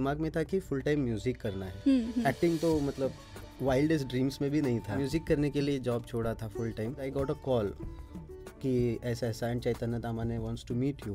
दिमाग में था कि फुल टाइम म्यूजिक करना है एक्टिंग हम्म, हम्म। तो मतलब वाइल्डेस्ट ड्रीम्स में भी नहीं था म्यूजिक करने के लिए जॉब छोड़ा था full time I got a call कि ऐसा ऐसा एंड चैतन्य दामा ने वॉन्ट्स टू मीट यू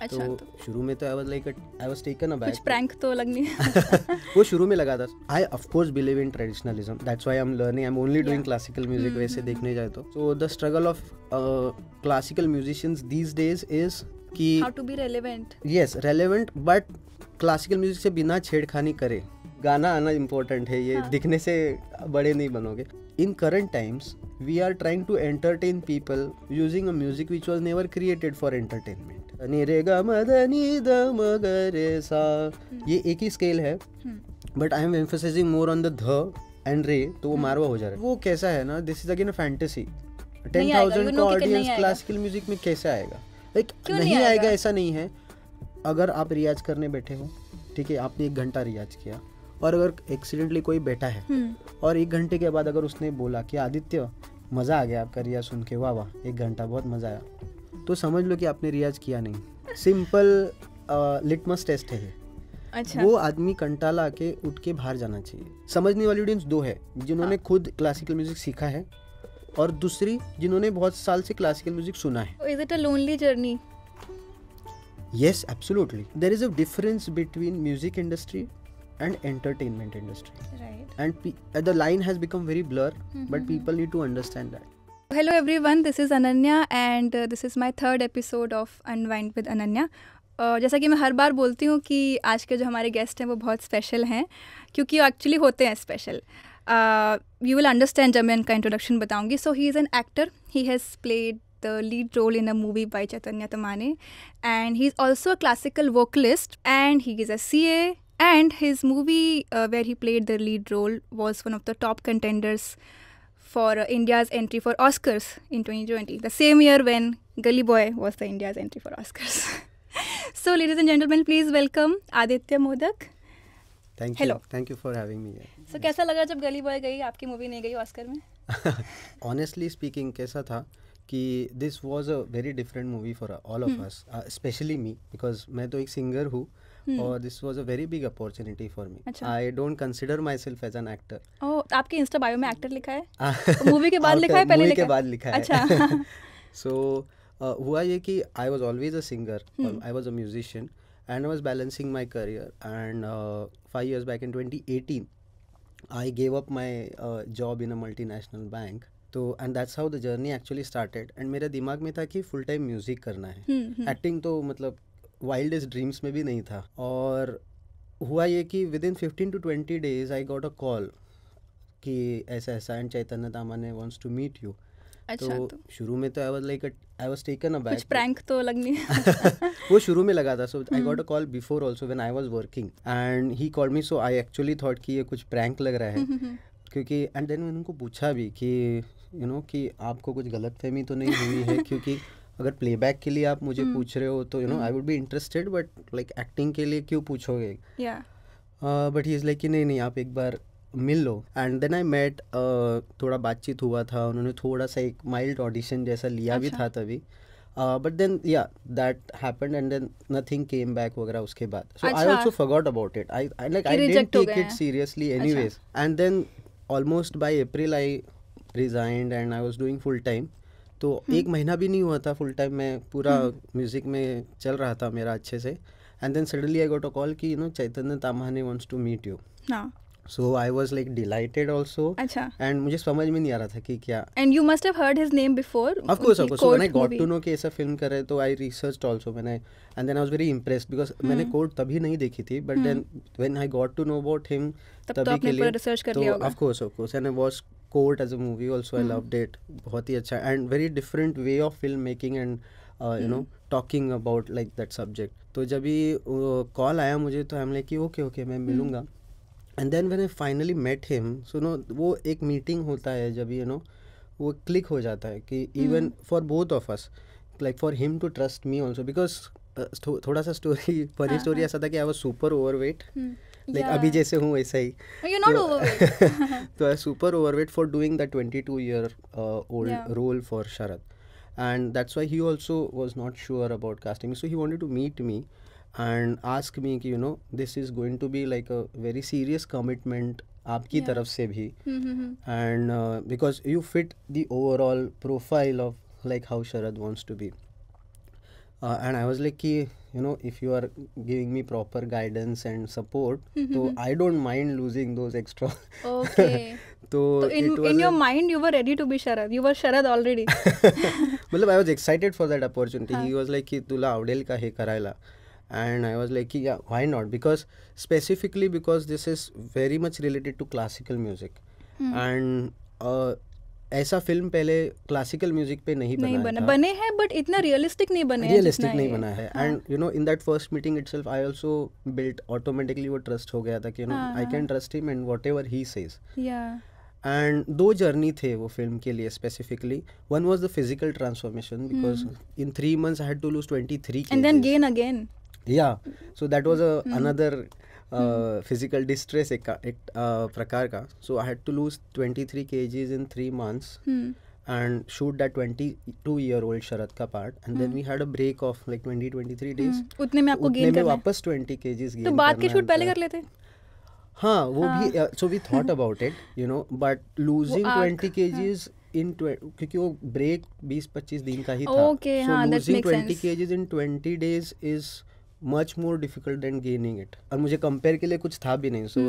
अच्छा तो, तो, शुरू में तो I was like I was taken aback कुछ प्रैंक तो नहीं वो शुरू में लगा था I of course believe in traditionalism that's why I am learning I am only doing classical music वैसे हम्म, देखने जाए तो so the struggle of classical musicians these days is कि how to be relevant yes relevant but classical music से बिना छेड़खानी करे गाना आना इम्पोर्टेंट है ये हाँ. दिखने से बड़े नहीं बनोगे in current times we are trying to entertain people using a music which was never created for entertainment नि रे ग मदनी सा हम्म। ये एक ही स्केल है but I am emphasising more on the ध एंड रे तो वो हम्म। मारवा हो जा रहा है वो कैसा है ना this is again a fantasy ten thousand का ऑडियंस क्लासिकल म्यूजिक में कैसे आएगा लाइक नहीं आएगा ऐसा नहीं है अगर आप रियाज करने बैठे हो ठीक है आपने एक घंटा रियाज किया और अगर एक्सीडेंटली कोई बैठा है हम्म। और एक घंटे के बाद अगर उसने बोला कि आदित्य मज़ा आ गया आपका रियाज सुन के वाह वाह एक घंटा बहुत मज़ा आया तो समझ लो कि आपने रियाज किया नहीं सिंपल लिटमस टेस्ट है अच्छा। वो आदमी कंटाला के उठ के बाहर जाना चाहिए समझने वाली ऑडियंस दो है जिन्होंने हाँ। खुद क्लासिकल म्यूजिक सीखा है और दूसरी जिन्होंने बहुत साल से क्लासिकल म्यूजिक सुना है is it a lonely journey yes absolutely there is a difference between music industry and entertainment industry right and pe- uh, the line has become very blur mm-hmm. but people need to understand that hello everyone this is ananya and uh, this is my third episode of unwind with ananya Uh, जैसा कि मैं हर बार बोलती हूँ कि आज के जो हमारे गेस्ट हैं वो बहुत स्पेशल हैं क्योंकि वो एक्चुअली होते हैं स्पेशल यू विल अंडरस्टैंड जब मैं इनका इंट्रोडक्शन बताऊँगी so he is an actor he has played the lead role in a movie by Chaitanya Tamane. And he's also a classical vocalist and he is a CA. And his movie, uh, where he played the lead role, was one of the top contenders for uh, India's entry for Oscars in 2020, the same year when Gully Boy was the India's entry for Oscars. so, ladies and gentlemen, please welcome Aditya Modak. Thank you thank you for having me so कैसा लगा जब गली boy गई आपकी movie नहीं गई Oscar में honestly speaking कैसा था कि this was a very different movie for all of us especially me because मैं तो एक सिंगर हूँ hmm. और this was a very big opportunity for me I don't consider myself as an actor आपके Insta bio में actor लिखा है movie तो के बाद लिखा है पहले लिखा के बाद लिखा है अच्छा सो uh, हुआ ये कि I was always a singer I was a musician and I was balancing my career and five years back in twenty eighteen I gave up my job in a multinational bank तो and that's how the journey actually started and मेरे दिमाग में था कि full time music करना है acting हम्म, हम्म। तो मतलब वाइल्डेस्ट ड्रीम्स में भी नहीं था और हुआ ये कि within fifteen to twenty days I got a call कि ऐसा ऐसा एंड चैतन्य दामा ने वॉन्ट्स टू मीट यू अच्छा तो, तो शुरू में तो I was like I was taken a कुछ प्रैंक तो लगनी वो शुरू में लगा था so I got a call before also when I was working and he called me so I actually thought कि ये कुछ प्रैंक लग रहा है हम्म, क्योंकि एंड देन मैंने उनको पूछा भी कि यू नो कि आपको कुछ गलत फहमी तो नहीं हुई है क्योंकि अगर प्लेबैक के लिए आप मुझे hmm. पूछ रहे हो तो you know I would be interested but like acting के लिए क्यों पूछोगे बट ही इज़ लाइक कि नहीं नहीं आप एक बार मिल लो एंड देन आई मेट थोड़ा बातचीत हुआ था उन्होंने थोड़ा सा एक माइल्ड ऑडिशन जैसा लिया अच्छा. भी था तभी but then yeah that happened and then nothing came back वगैरह उसके बाद so I also forgot about it I like I didn't take it seriously anyways and then almost by April I resigned and I was doing full time तो हम्म। एक महीना भी नहीं हुआ था फुल टाइम मैं पूरा म्यूज़िक हम्म। में चल रहा था मेरा अच्छे से and then suddenly I got a call कि you know Chaitanya Tamhane wants to meet you so I was like delighted also and मुझे समझ में नहीं आ रहा था कि क्या and you must have heard his name before of course of course when I got to know कि ऐसा फिल्म कर रहे तो आई रिसर्च आल्सो मैंने and then I was very impressed because मैंने कोर्ट तभी नहीं देखी थी but then when I got to know about him तभी तो के लिए रिसर्च कर लिया of course of course and I was Court as a movie also I love that बहुत ही अच्छा and very different way of filmmaking and you know talking about like that subject तो जब ही call आया मुझे तो I am like कि ओके ओके मैं मिलूँगा and then when I finally met him so no वो एक मीटिंग होता है जब यू नो वो क्लिक हो जाता है कि even for both of us like for him to trust me also because थोड़ा सा स्टोरी फनी स्टोरी ऐसा था कि I was super overweight like अभी जैसे हूँ वैसा ही तो I super overweight for doing the twenty two year old role for Sharad and that's why he also was not sure about casting so he wanted to meet me and ask me कि you know this is going to be like a very serious commitment आपकी yeah. तरफ से भी and because you fit the overall profile of like how Sharad wants to be and I was like कि you know if you are giving me proper guidance and support mm mm-hmm. so i don't mind losing those extra okay so, in, your mind you were ready to be sharad you were sharad already मतलब i was excited for that opportunity he was like की तुला आवडेल का हे करायला and i was like yeah why not because specifically because this is very much related to classical music hmm. and uh, ऐसा film पहले classical music पे नहीं, नहीं बना, बना बने हैं बट इतना रियलिस्टिक नहीं बने रियलिस्टिक नहीं बना है and you know in that first meeting itself I also built automatically वो ट्रस्ट हो गया था कि you know I can trust him and whatever he says and दो जर्नी थे वो फिल्म के लिए specifically one was the physical transformation because in three months I had to lose twenty three and then gain again yeah so that was a, mm. Physical distress एक, एक uh, प्रकार का so I had to lose twenty three K Gs in three months and shoot that twenty two year old Sharad का part and then we had a break of like twenty twenty three days उतने में आपको gain में वापस twenty K जीज तो बाद के shoot पहले कर लेते हाँ वो भी so we thought about it you know but losing twenty K Gs इन क्योंकि वो ब्रेक बीस पच्चीस दिन का ही था सो losing twenty K Gs in twenty days is much more difficult than gaining it और मुझे कंपेयर के लिए कुछ था भी नहीं so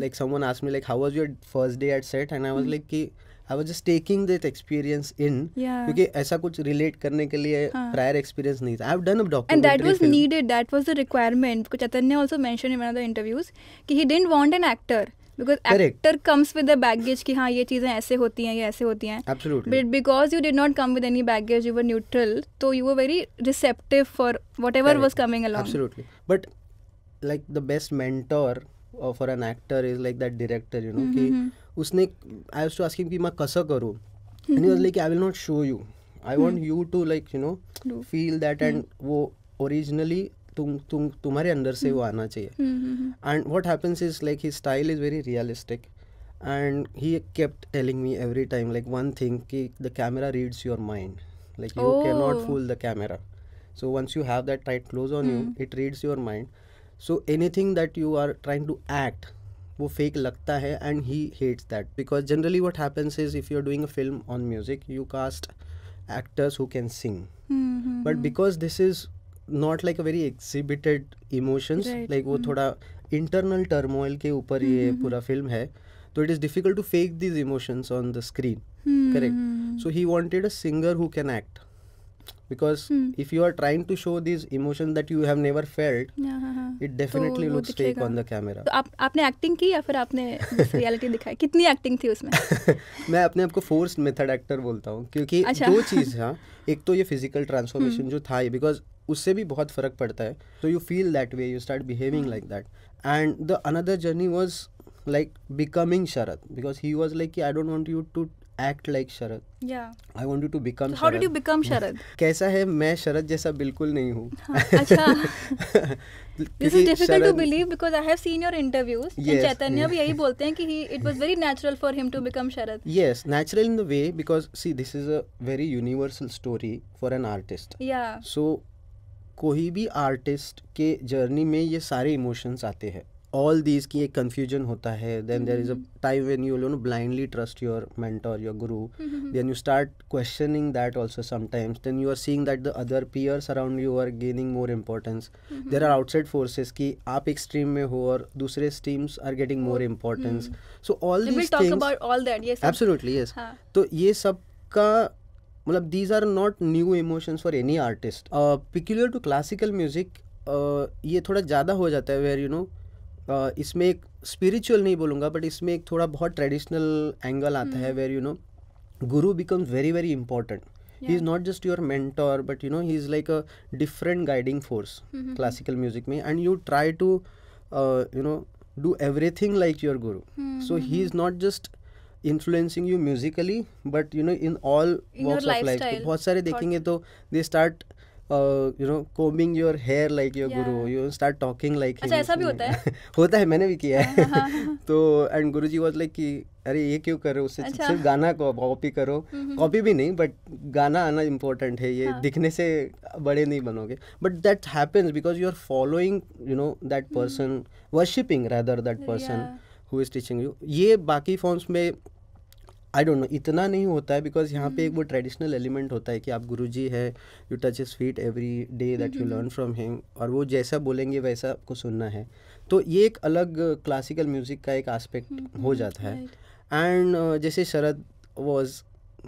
like someone asked me like how was your first day at set and I was like कि I was just taking that experience in क्योंकि ऐसा कुछ रिलेट करने के लिए प्रायर हाँ। एक्सपीरियंस नहीं था I have done a documentary and that was needed that was the requirement कुछ Chaitanya also mention in one of the interviews कि he didn't want an actor because actor comes with the baggage कि हाँ ये चीज़ें ऐसे होती हैं ये ऐसे होती हैं but because you did not come with any baggage you were neutral तो you were very receptive for whatever was coming along but like the best mentor for an actor is like that director you know कि mm-hmm. उसने I was to asking कि मैं कसा करूँ and was like I will not show you I want you to like you know feel that and वो originally तुम तुम तुम्हारे अंदर से वो हम्म। आना चाहिए and what happens is like he style is very realistic and he kept telling me every time like one thing कि the camera reads your mind like you can not fool the camera so once you have that tight close on you it reads your mind so anything that you are trying to act वो fake लगता है and he hates that because generally what happens is if you are doing a film on music you cast actors who can sing but because this is not like a very exhibited emotions like वो mm-hmm. थोड़ा internal turmoil के ऊपर ये mm-hmm. पूरा film है तो it is difficult to fake these emotions on the screen correct so he wanted a singer who can act because if you are trying to show these emotion that you have never felt it definitely looks take on the camera आपने acting की या फिर आपने reality दिखाई कितनी acting थी उसमें मैं अपने आप को फोर्स मेथड एक्टर बोलता हूँ क्योंकि अच्छा। दो चीज़ हाँ एक तो ये फिजिकल ट्रांसफॉर्मेशन जो था बिकॉज उससे भी बहुत फ़र्क पड़ता है so you feel that way you start behaving like that and the another journey was like becoming Sharad because he was like I don't want you to act like Sharad I want you to become how did you become Sharad कैसा है मैं शरद जैसा बिल्कुल नहीं हूँ this is difficult to believe because I have seen your interviews Chaitanya भी यही बोलते हैं कि ही it was very natural for him to become Sharad yes natural in the way because see this is a very universal story for an artist या so कोई भी artist के journey में ये सारे इमोशंस आते हैं ऑल दीज की एक कन्फ्यूजन होता है then there is a time when you know blindly trust your mentor your guru then you start questioning that also sometimes then you are seeing that the other peers around you are gaining more importance there are outside forces की आप एक stream में हो और दूसरे streams are getting more importance so all absolutely तो ये सब का मतलब these are not new emotions for any artist peculiar to classical music ये थोड़ा ज़्यादा हो जाता है वेयर यू नो इसमें एक स्पिरिचुअल नहीं बोलूँगा बट इसमें एक थोड़ा बहुत ट्रेडिशनल एंगल आता है where you know guru becomes very very important he is not just your mentor but you know he is like a different guiding force classical music में and you try to you know do everything like your guru so he is not just influencing you musically but you know in all walks of life बहुत सारे देखेंगे तो they start you know combing your hair like your guru you start talking like ऐसा भी होता है होता है मैंने भी किया है हाँ, हाँ, हाँ। तो एंड गुरु जी वॉज लाइक कि अरे ये क्यों करो उससे अच्छा। सिर्फ गाना को कॉपी करो कॉपी भी नहीं बट गाना आना इम्पोर्टेंट है ये हाँ. दिखने से बड़े नहीं बनोगे but that happens because you are following you know that person worshipping rather that person who is teaching you ये बाकी फॉर्म्स में आई डोंट नो इतना नहीं होता है बिकॉज यहाँ पे एक वो ट्रेडिशनल एलिमेंट होता है कि आप गुरु जी है you touch his feet every day that you learn from him और वो जैसा बोलेंगे वैसा आपको सुनना है तो ये एक अलग क्लासिकल म्यूज़िक का एक आस्पेक्ट हो mm-hmm. जाता है एंड uh, जैसे Sharad was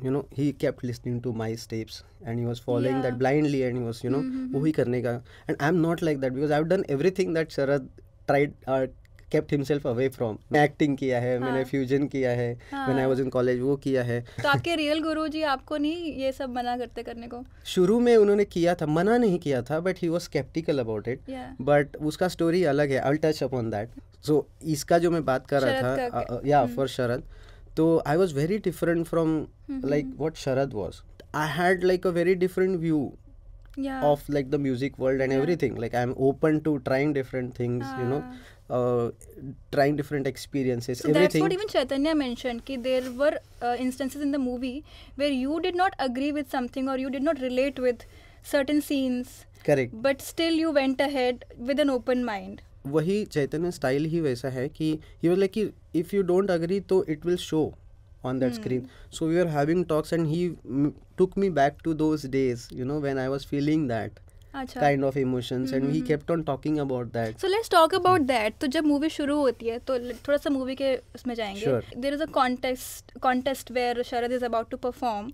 you know he kept listening to my steps and he was following that blindly and he was you know वो ही करने का and I am not like that because I have done thing that Sharad tried kept himself away from मैं acting किया है हाँ. मैंने fusion किया है हाँ. मैंने आई वाज इन कॉलेज वो किया है तो आपके real guru जी आपको नहीं ये सब मना करते करने को शुरू में उन्होंने किया था मना नहीं किया था but he was skeptical about it but उसका story अलग है I'll touch upon that so इसका जो मैं बात कर रहा था या हम्म। for शरद तो I was very different from like what Sharad was I had like a very different view yeah. of like the music world and yeah. everything like i'm open to trying different things you know ah. uh, trying different experiences so everything. that's what even chaitanya mentioned that there were uh, instances in the movie where you did not agree with something or you did not relate with certain scenes correct but still you went ahead with an open mind वही चैतन्य style ही वैसा है कि ये like कि if you don't agree तो it will show on that mm. screen hmm. so we were having talks and he took me back to those days you know when i was feeling that अच्छा. kind of emotions mm-hmm. and he hmm. kept on talking about that. So let's talk hmm. about that. तो जब movie शुरू होती है तो थोड़ा सा movie के उसमें जाएंगे there is a contest contest where Sharad is about to perform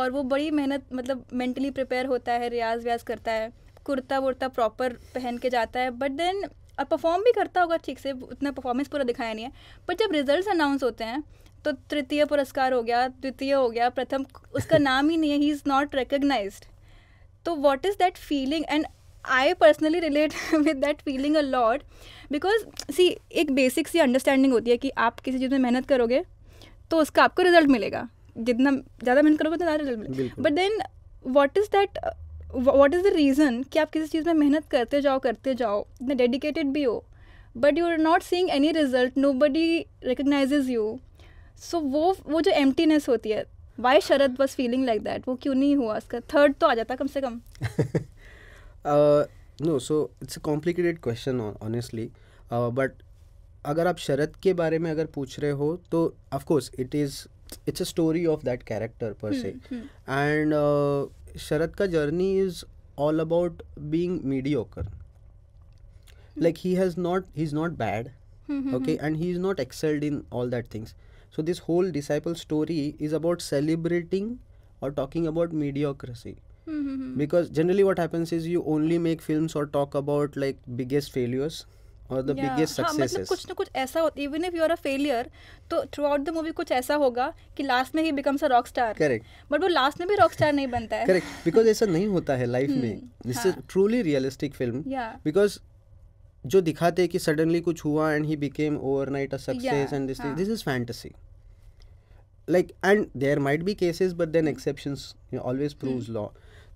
और वो बड़ी मेहनत मतलब मेंटली प्रिपेयर होता है रियाज व्याज करता है कुर्ता वुर्ता प्रॉपर पहन के जाता है बट देन परफॉर्म भी करता होगा ठीक से उतना परफॉर्मेंस पूरा दिखाया नहीं है पर जब रिजल्ट अनाउंस होते हैं तो तृतीय पुरस्कार हो गया द्वितीय हो गया प्रथम उसका नाम ही नहीं है ही इज़ नॉट रिकग्नाइज तो what is that feeling and I personally relate with that feeling a lot because see एक बेसिक सी अंडरस्टैंडिंग होती है कि आप किसी चीज़ में मेहनत करोगे तो उसका आपको रिजल्ट मिलेगा जितना ज़्यादा मेहनत करोगे उतना ज़्यादा रिजल्ट मिलेगा but then what is that what is the reason कि आप किसी चीज़ में मेहनत करते जाओ करते जाओ इतने डेडिकेटेड भी हो but you are not seeing any result nobody recognises you so so, वो वो जो एम्टीनेस होती है why Sharad was feeling like that वो क्यों नहीं हुआ उसका थर्ड तो आ जाता कम से कम no so it's a complicated question honestly but अगर आप शरद के बारे में अगर पूछ रहे हो तो of course it is it's a story of that character per se and Sharad का journey is all about being mediocre like he has not he is not bad okay and he is not excelled in all that things So this whole disciple story is about celebrating or talking about mediocrity. Mm-hmm. Because generally, what happens is you only make films or talk about like biggest failures और the biggest success मतलब कुछ ना कुछ ऐसा होता even if you are a failure तो throughout the movie कुछ ऐसा he becomes a rock star. Correct. But rock last correct but वो लास्ट में भी रॉक स्टार नहीं बनता है करेक्ट बिकॉज ऐसा नहीं होता है लाइफ में this is truly realistic film because जो दिखाते हैं कि सडनली कुछ हुआ and he became night a success and this this is fantasy like and there might be cases but then exception always prove law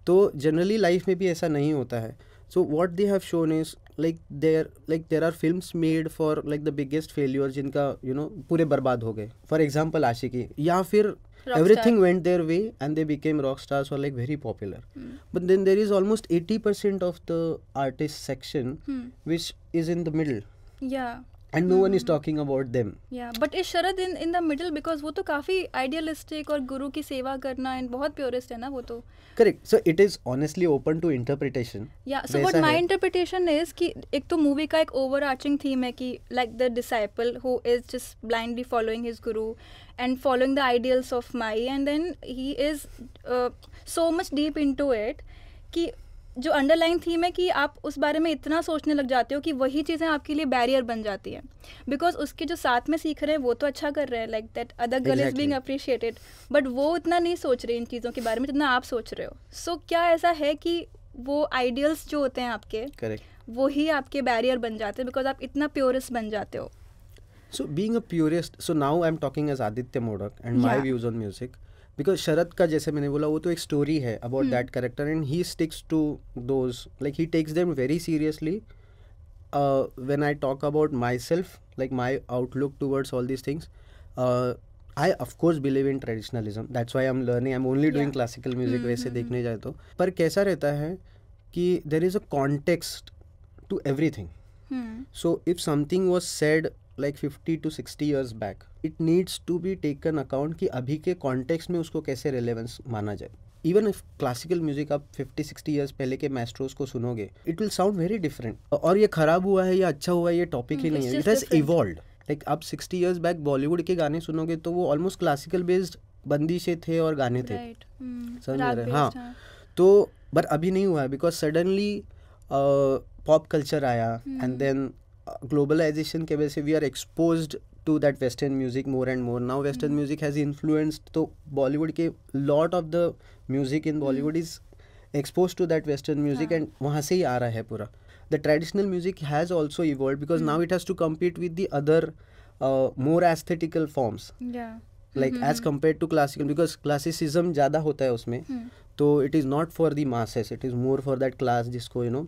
तो generally life में भी ऐसा नहीं होता है so what they have shown is like there like there are film made for like the biggest failure जिनका you no पूरे बर्बाद हो गए फॉर एग्जाम्पल आशिकी या फिर everything went their way and they became rock stars और like very popular but then there is almost eighty percent of the artist section which is in the middle and no one is talking about them या but is Sharad in in the middle because वो तो काफी idealistic और गुरु की सेवा करना and बहुत प्योरिस्ट है ना वो तो correct so it is honestly open to interpretation या so what my interpretation is कि एक तो मूवी का एक ओवरआर्चिंग थीम है कि like the disciple who is just blindly following his guru and following the ideals of my and then he is so much deep to it कि जो underline theme है कि आप उस बारे में इतना सोचने लग जाते हो कि वही चीज़ें आपके लिए बैरियर बन जाती हैं बिकॉज उसके जो साथ में सीख रहे हैं वो तो अच्छा कर रहे हैं like that other girl is being appreciated but वो इतना नहीं सोच रहे इन चीज़ों के बारे में जितना आप सोच रहे हो सो so, क्या ऐसा है कि वो आइडियल्स जो होते हैं आपके करेक्ट वो ही आपके बैरियर बन जाते हैं बिकॉज आप इतना प्योरिस्ट बन जाते हो so being a so now I am talking as Aditya Modak and my views on music because Sharad का जैसे मैंने बोला वो तो एक स्टोरी है about that character and he sticks to those like he takes them very seriously when I talk about myself like my outlook towards all these things I of course believe in traditionalism that's why am learning I am only doing classical music वैसे hmm, देखने hmm. जाए तो पर कैसा रहता है कि there is a context to everything so if something was said like fifty to sixty years back it needs to be taken account कि अभी के कॉन्टेक्स में उसको कैसे रिलेवेंस माना जाए इवन इफ क्लासिकल म्यूजिक आप फिफ्टी सिक्सटी ईयर्स पहले के मैस्ट्रोज को सुनोगे it will sound very different और ये खराब हुआ है या अच्छा हुआ है ये टॉपिक ही hmm, नहीं है इट हैज़ इवॉल्व लाइक आप सिक्सटी ईयर्स बैक बॉलीवुड के गाने सुनोगे तो वो ऑलमोस्ट क्लासिकल बेस्ड बंदी से थे और गाने थे hmm, समझ रहे हाँ।, हाँ तो बट अभी नहीं हुआ है बिकॉज सडनली पॉप कल्चर आया एंड hmm. देन ग्लोबलाइजेशन के वजह से we are expose to that western music more and more now western music has influenced तो बॉलीवुड के lot of the music in Bollywood is expose to that western music and वहाँ से ही आ रहा है पूरा the traditional music has also evolve because now it has to compete with the other more aesthetical forms like as compare to classical because classicism ज़्यादा होता है उसमें hmm. तो it is not for the masses it is more for that class जिसको you know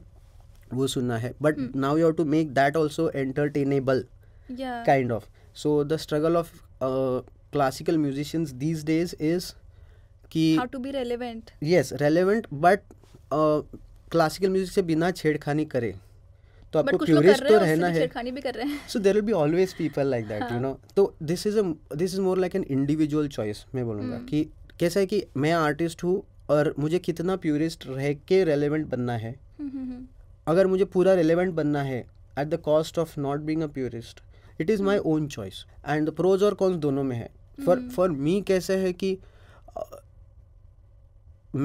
वो सुनना है but now you have to make that also entertainable kind of so the struggle of classical musicians these days is कि how to be relevant yes relevant but classical music से बिना छेड़खानी करे तो आपको क्यूरियस तो रहना है so there will be always people like that you know तो this is this is more like an individual choice मैं बोलूँगा hmm. कि कैसा है कि मैं आर्टिस्ट हूँ और मुझे कितना प्यूरिस्ट रह के रेलिवेंट बनना है हम्म, हम्म, हम्म। अगर मुझे पूरा रिलेवेंट बनना है at the cost of not being a purist it is my own choice and pros और कॉन्स दोनों में है फॉर फॉर मी कैसे है कि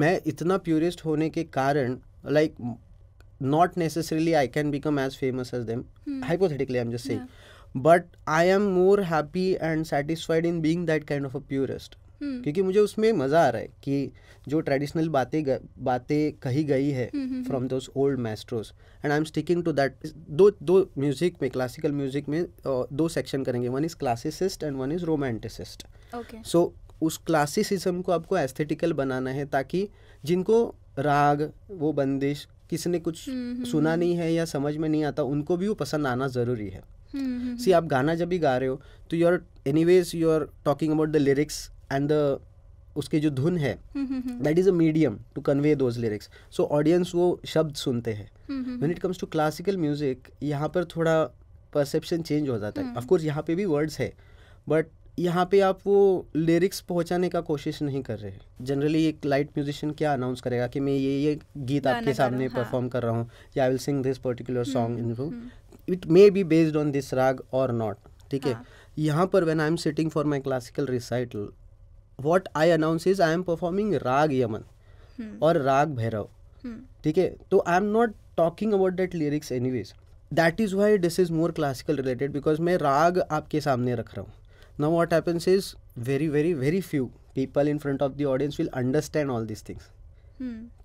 मैं इतना प्योरिस्ट होने के कारण like not necessarily I can become as famous as them hypothetically I am just saying but I am more happy and satisfied in being that kind of a purist hmm. क्योंकि मुझे उसमें मज़ा आ रहा है कि जो ट्रेडिशनल बातें बातें कही गई है from those old maestros and I am sticking to that दो दो म्यूज़िक में क्लासिकल म्यूज़िक में दो सेक्शन करेंगे one is classicist and one is romanticist so उस क्लासिसिज्म को आपको एस्थेटिकल बनाना है ताकि जिनको राग वो बंदिश किसी ने कुछ हम्म, हम्म, सुना नहीं है या समझ में नहीं आता उनको भी वो पसंद आना ज़रूरी है सी आप गाना जब भी गा रहे हो तो you are anyways you are talking about the lyrics and उसके उसकी जो धुन है that is a medium to convey those lyrics so audience वो शब्द सुनते हैं when it comes to classical music यहाँ पर थोड़ा परसेप्शन चेंज हो जाता है ऑफकोर्स हम्म। यहाँ पे भी वर्ड्स है बट यहाँ पे आप वो लिरिक्स पहुँचाने का कोशिश नहीं कर रहे हैं जनरली एक लाइट म्यूजिशियन क्या अनाउंस करेगा कि मैं ये ये गीत आपके सामने परफॉर्म हाँ। कर रहा हूँ या I will sing this particular song in room it may be based on this raga और नॉट ठीक है हाँ। यहाँ पर when I am sitting for my classical recital what I announce is I am performing raga Yaman और राग भैरव ठीक है तो I am not talking about that lyrics anyways that is why this is more classical related because मैं राग आपके सामने रख रहा हूँ now what happens is very very very few people in front of the audience will understand all this things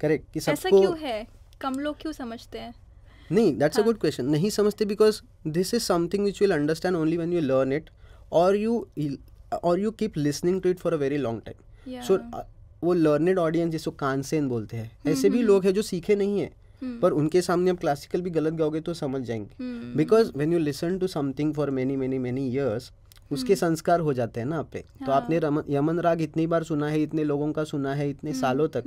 correct कि सबको क्यों है कम लोग क्यों समझते हैं नहीं दैट्स अ गुड क्वेश्चन नहीं समझते because this is something which will understand only when you learn it और यू और you keep listening to it for a very long time so वो लर्नेड ऑडियंस जिसको कानसेन बोलते हैं हम्म, ऐसे भी हम्म। लोग हैं जो सीखे नहीं है हम्म। पर उनके सामने आप क्लासिकल भी गलत गाओगे तो समझ जाएंगे because when you listen to something for many many many years उसके संस्कार हो जाते हैं ना आप पे तो आपने हाँ। यमन राग इतनी बार सुना है इतने लोगों का सुना है इतने सालों तक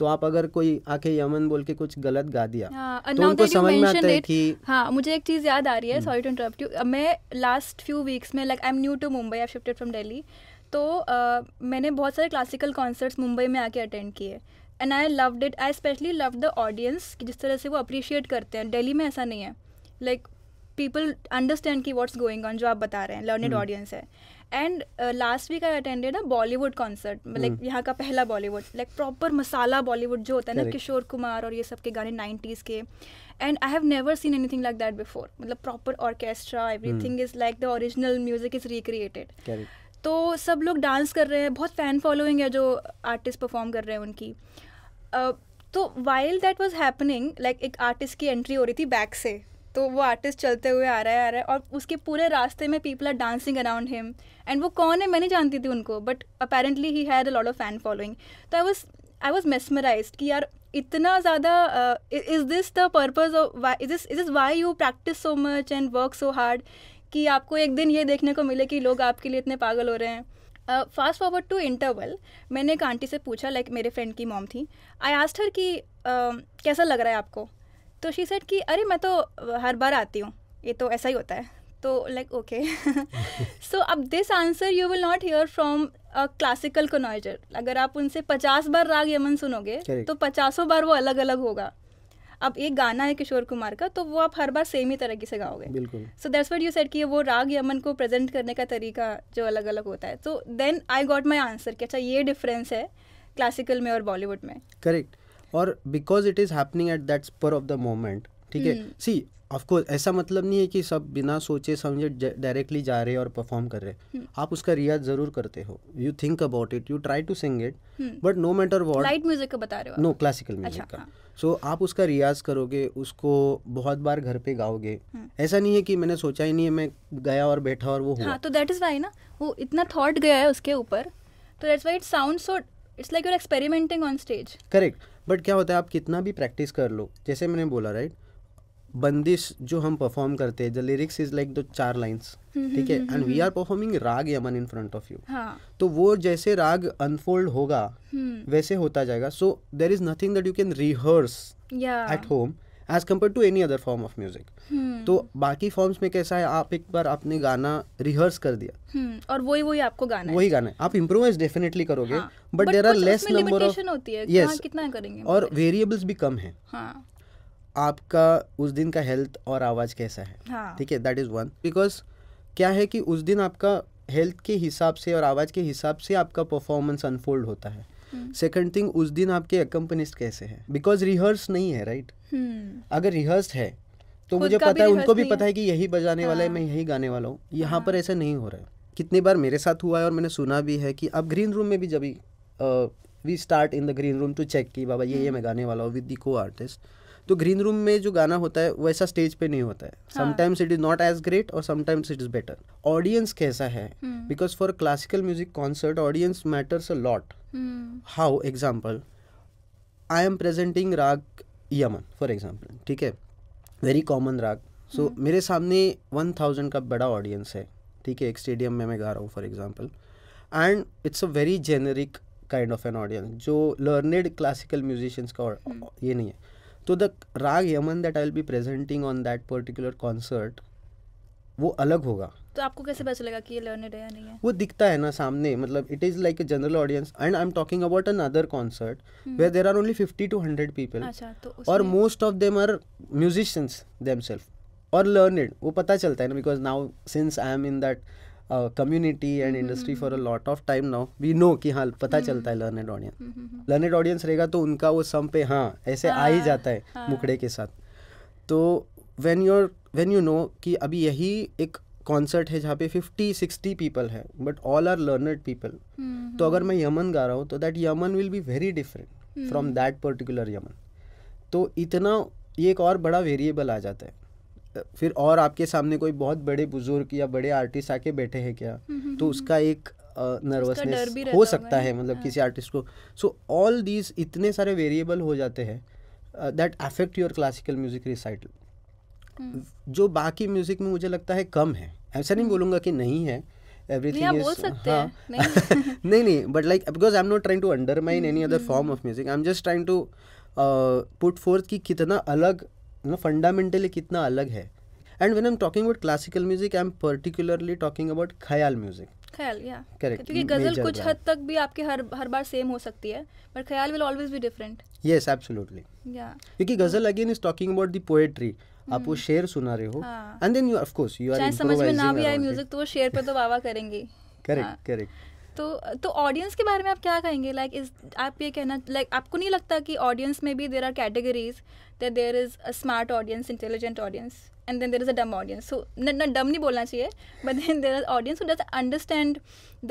तो आप अगर कोई आके यमन बोल के कुछ गलत गा दिया हाँ, तो उनको समझ में आता है कि हाँ मुझे एक चीज़ याद आ रही है सॉरी टू इंटरप्ट यू मैं लास्ट फ्यू वीक्स में like I am new to Mumbai I shifted from Delhi तो uh, मैंने बहुत सारे क्लासिकल कॉन्सर्ट्स मुंबई में आके अटेंड किए and I love it I especially love the audience कि जिस तरह से वो अप्रिशिएट करते हैं डेली में ऐसा नहीं है लाइक पीपल अंडरस्टैंड की वॉट्स गोइंग ऑन जो आप बता रहे हैं लर्निड हम्म। ऑडियंस है and last week I attended a Bollywood concert like यहाँ का पहला Bollywood like proper masala Bollywood जो होता है ना किशोर कुमार और ये सब के गाने नाइन्टीज़ के and I have never seen anything like that before मतलब proper orchestra everything is like the original music is recreated तो सब लोग डांस कर रहे हैं बहुत फैन फॉलोइंग है जो आर्टिस्ट परफॉर्म कर रहे हैं उनकी uh, तो while that was happening like एक आर्टिस्ट की एंट्री हो रही थी बैक से तो वो आर्टिस्ट चलते हुए आ रहा है आ रहा है और उसके पूरे रास्ते में people are dancing around him and वो कौन है मैं नहीं जानती थी उनको but apparently he had a lot of fan following तो I was I was mesmerize कि यार इतना ज़्यादा is this the purpose of is this is why you practise so much and work so hard कि आपको एक दिन ये देखने को मिले कि लोग आपके लिए इतने पागल हो रहे हैं फास्ट फॉरवर्ड टू इंटरवल मैंने एक आंटी से पूछा लाइक like, मेरे फ्रेंड की मॉम थी आई आस्ट हर कि uh, कैसा लग रहा है आपको तो शी सेट कि अरे मैं तो हर बार आती हूँ ये तो ऐसा ही होता है तो लाइक ओके सो अब this answer you will not hear from classical connoisseur अगर आप उनसे पचास बार राग यमन सुनोगे तो पचासों बार वो अलग अलग होगा अब एक गाना है किशोर कुमार का तो वो आप हर बार सेम ही तरीके से गाओगे so that's what you said कि वो राग यमन को प्रेजेंट करने का तरीका जो अलग अलग होता है तो then I got my answer कि अच्छा ये डिफरेंस है क्लासिकल में और बॉलीवुड में करेक्ट और because it is happening at that spur of the moment ठीक है सी ऑफ कोर्स ऐसा मतलब नहीं है कि सब बिना सोचे समझे डायरेक्टली जा रहे और परफॉर्म कर रहे hmm. आप उसका रियाज जरूर करते हो you think about it you try to sing it but no matter what light music का बता रहे हो नो क्लासिकल म्यूजिक का सो हाँ। so, आप उसका रियाज करोगे उसको बहुत बार घर पे गाओगे hmm. ऐसा नहीं है कि मैंने सोचा ही नहीं है मैं गया और बैठा और वो हुआ हाँ, तो दैट इज वाई ना वो इतना थॉट गया है उसके ऊपर तो that's why it sound so it's like you're experimenting on stage correct but क्या होता है आप कितना भी प्रैक्टिस कर लो जैसे मैंने बोला राइट बंदिश जो हम परफॉर्म करते हैं the lyrics is like the चार लाइंस हम्म, ठीक है and we are performing raga Yaman in front of you तो वो जैसे राग अनफोल्ड होगा हम्म। वैसे होता जाएगा so there is nothing that you can rehearse at home as compare to any other form of music तो बाकी फॉर्म्स में कैसा है आप एक बार आपने गाना रिहर्स कर दिया hmm. और वही वही आपको गाना वही गाना है आप इम्प्रोवाइज डेफिनेटली करोगे but there are less number of yes कितना करेंगे और वेरिएबल्स भी कम है हाँ। आपका उस दिन का हेल्थ और आवाज़ कैसा है हाँ। ठीक है दैट इज़ वन बिकॉज क्या है कि उस दिन आपका हेल्थ के हिसाब से और आवाज़ के हिसाब से आपका परफॉर्मेंस अनफोल्ड होता है सेकंड हम्म। थिंग उस दिन आपके अकम्पनिस्ट कैसे हैं बिकॉज रिहर्स नहीं है राइट right? hmm. अगर रिहर्स है तो मुझे पता है उनको भी पता है कि यही बजाने वाला है हाँ। मैं यही गाने वाला हूँ यहाँ हाँ। पर ऐसा नहीं हो रहा है कितनी बार मेरे साथ हुआ है और मैंने सुना भी है कि अब ग्रीन रूम में भी जब we start in the green room to check कि बाबा ये ये हम्म। मैं गाने वाला हूँ विद दी को आर्टिस्ट तो ग्रीन रूम में जो गाना होता है वैसा स्टेज पे नहीं होता है sometimes it is not as great और sometimes it is better audience कैसा है because for classical music concert audience matters a lot how example I am presenting raga Yaman for example ठीक है वेरी कॉमन राग सो मेरे सामने वन थाउजेंड का बड़ा ऑडियंस है ठीक है एक स्टेडियम में मैं गा रहा हूँ for example and it's a very generic kind of an audience जो लर्नेड क्लासिकल म्यूजिशियंस का hmm. ये नहीं है तो the raga Yaman that I will be presenting on that particular concert वो अलग होगा तो आपको कैसे पता चलेगा कि ये लर्नेड है या नहीं है वो दिखता है ना सामने मतलब it is like a general audience and I am talking about another concert where there are only fifty to hundred people और most of them are musicians them और लर्नेड वो पता चलता है ना because now since I am in that community and industry for a lot of time now we know कि हाँ पता हम्म, चलता है लर्नेड ऑडियंस लर्नेड ऑडियंस रहेगा तो उनका वो सम पे हाँ ऐसे आ ही हाँ, जाता है हाँ। मुकड़े के साथ तो when you're when you know कि अभी यही एक कॉन्सर्ट है जहाँ पे फिफ्टी सिक्सटी पीपल है but all are learned people तो अगर हम्म। मैं यमन गा रहा हूँ तो that Yaman will be very different from that particular Yaman तो इतना ये एक और बड़ा वेरिएबल आ जाता है फिर और आपके सामने कोई बहुत बड़े बुजुर्ग या बड़े आर्टिस्ट आके बैठे हैं क्या हम्म, हम्म, तो उसका एक नर्वसनेस हो सकता है मतलब हाँ। किसी आर्टिस्ट को सो ऑल दीज इतने सारे वेरिएबल हो जाते हैं that affect your classical music recital जो बाकी म्यूजिक में मुझे लगता है कम है ऐसा नहीं हम्म। बोलूंगा कि नहीं है एवरीथिंग is बोल सकते हाँ, हैं नहीं नहीं but like because I am not trying to undermine any other form of music I am just trying to put forth कि कितना अलग यू नो फंडामेंटली कितना अलग है and when am talking about classical music I am particularly talking about khayal music khayal या correct क्योंकि गजल कुछ हद तक भी आपके हर हर बार सेम हो सकती है but khayal will always be different yes absolutely या क्योंकि ghazal again is talking about the poetry आप वो हम्म। शेर सुना रहे हो and then you of course you are समझ में ना भी आए म्यूजिक तो वो शेर पर तो वाह करेंगे करेक्ट करेक्ट हाँ। तो तो ऑडियंस के बारे में आप क्या कहेंगे लाइक like, इस आप ये कहना लाइक like, आपको नहीं लगता कि ऑडियंस में भी there are categories that there is a smart audience intelligent audience and then there is a dumb audience so ना डम नहीं बोलना चाहिए but then there are audience who does understand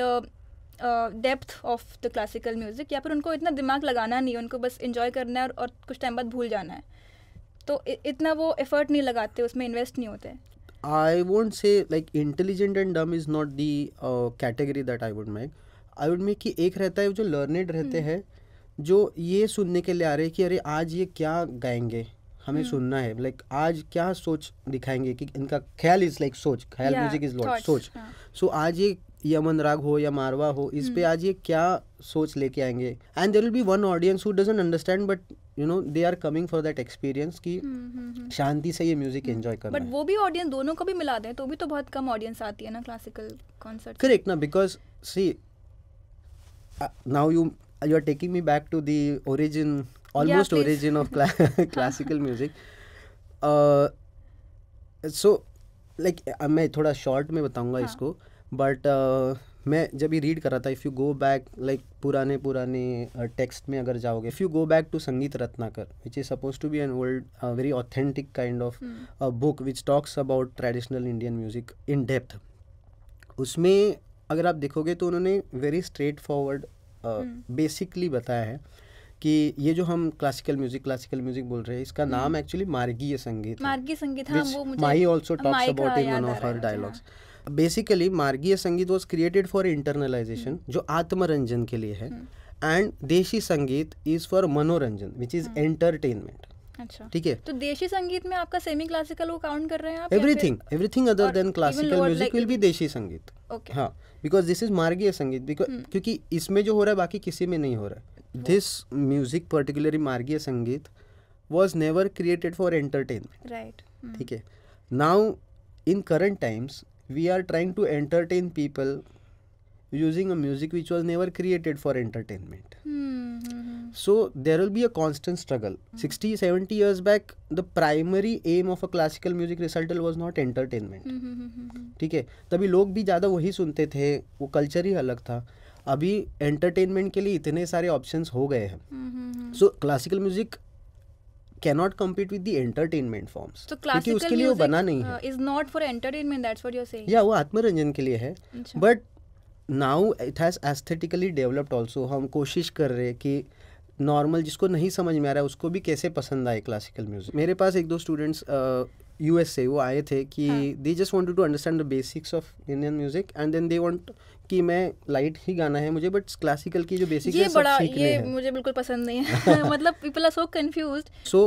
the depth of the classical music या फिर उनको इतना दिमाग लगाना नहीं है उनको बस इन्जॉय करना है और, और कुछ टाइम बाद भूल जाना है तो इतना वो एफर्ट नहीं लगाते उसमें इन्वेस्ट नहीं होते I won't say like intelligent and dumb is not the category that I would make I would make कि एक रहता है जो लर्नेड रहते हम्म। हैं जो ये सुनने के लिए आ रहे हैं कि अरे आज ये क्या गाएंगे हमें हम्म। सुनना है लाइक like, आज क्या सोच दिखाएंगे कि इनका ख्याल इज लाइक सोच ख्याल म्यूजिक इज लॉट सोच सो हाँ। so, आज ये यमन राग हो या मारवा हो इस पे हम्म। आज ये क्या सोच लेके आएंगे and there will be one audience who doesn't understand but you know they are coming for that experience कि हम्म, हम्म, हम्म। शांति से ये म्यूजिक एंजॉय कर बट वो भी ऑडियंस दोनों को भी मिला दें तो भी तो बहुत कम ऑडियंस आती है ना क्लासिकल कॉन्सर्ट करेक्ट ना because see now you you are taking me back to the origin almost origin of classical music so like मैं थोड़ा शॉर्ट में बताऊंगा हाँ। इसको बट मैं जब ये रीड कर रहा था if you go back like पुराने पुराने टेक्स्ट uh, में अगर जाओगे if you go back to Sangeet Ratnakar which is suppose to be an old very authentic kind of book which talks about traditional Indian music in depth उसमें अगर आप देखोगे तो उन्होंने वेरी स्ट्रेट फॉरवर्ड बेसिकली बताया है कि ये जो हम क्लासिकल म्यूजिक क्लासिकल म्यूजिक बोल रहे हैं इसका hmm. नाम एक्चुअली मार्गीय संगीत मार्गीय संगीत हाँ, वो मुझे माही talks about in one of her dialogues basically मार्गीय संगीत वॉज क्रिएटेड फॉर इंटरनलाइजेशन जो आत्मरंजन के लिए है एंड हम्म। देशी संगीत इज फॉर मनोरंजन विच इज एंटरटेनमेंट अच्छा ठीक है तो देशी संगीत में आपका सेमी क्लासिकल वो काउंट कर रहे हैं आप everything everything other than classical music will be देशी संगीत ओके हाँ बिकॉज दिस इज मार्गीय संगीत बिकॉज हम्म। क्योंकि इसमें जो हो रहा है बाकी किसी में नहीं हो रहा है दिस म्यूजिक पर्टिकुलरली मार्गीय संगीत was never created for entertainment right ठीक है now in current times we are trying to entertain people using a music which was never created for entertainment so there will be a constant struggle sixty seventy years back the primary aim of a classical music recital was not entertainment ठीक है तभी लोग भी ज़्यादा वही सुनते थे वो कल्चर ही अलग था अभी एंटरटेनमेंट के लिए इतने सारे ऑप्शंस हो गए हैं so classical music cannot compete with the entertainment forms so क्योंकि उसके लिए वो बना नहीं uh, है is not for entertainment that's what you are saying या वो आत्मरंजन के लिए है but now it has aesthetically developed also हम कोशिश कर रहे हैं कि नॉर्मल जिसको नहीं समझ में आ रहा है उसको भी कैसे पसंद आए क्लासिकल म्यूजिक मेरे पास एक दो स्टूडेंट्स यूएस से वो आए थे कि they just wanted to understand the basics of Indian music and then they want कि मैं लाइट ही गाना है मुझे बट क्लासिकल की जो बेसिक ये है बड़ा ये है। मुझे बिल्कुल पसंद नहीं है मतलब people are so confuse so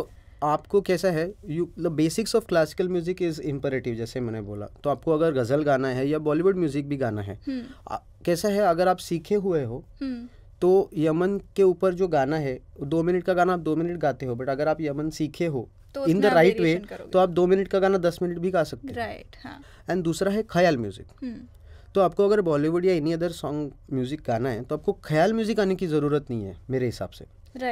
आपको कैसा है you the basics of classical music is imperative जैसे मैंने बोला तो आपको अगर गजल गाना है या बॉलीवुड म्यूजिक भी गाना है हम्म। आ, कैसा है अगर आप सीखे हुए हो हम्म। तो यमन के ऊपर जो गाना है दो मिनट का गाना आप दो मिनट गाते हो बट अगर आप यमन सीखे हो इन द राइट वे तो आप दो मिनट का गाना दस मिनट भी गा सकते हो राइट हाँ। एंड दूसरा है ख्याल म्यूजिक हम्म। तो आपको अगर बॉलीवुड या एनी अदर सॉन्ग म्यूज़िक गाना है तो आपको ख्याल म्यूज़िक आने की ज़रूरत नहीं है मेरे हिसाब से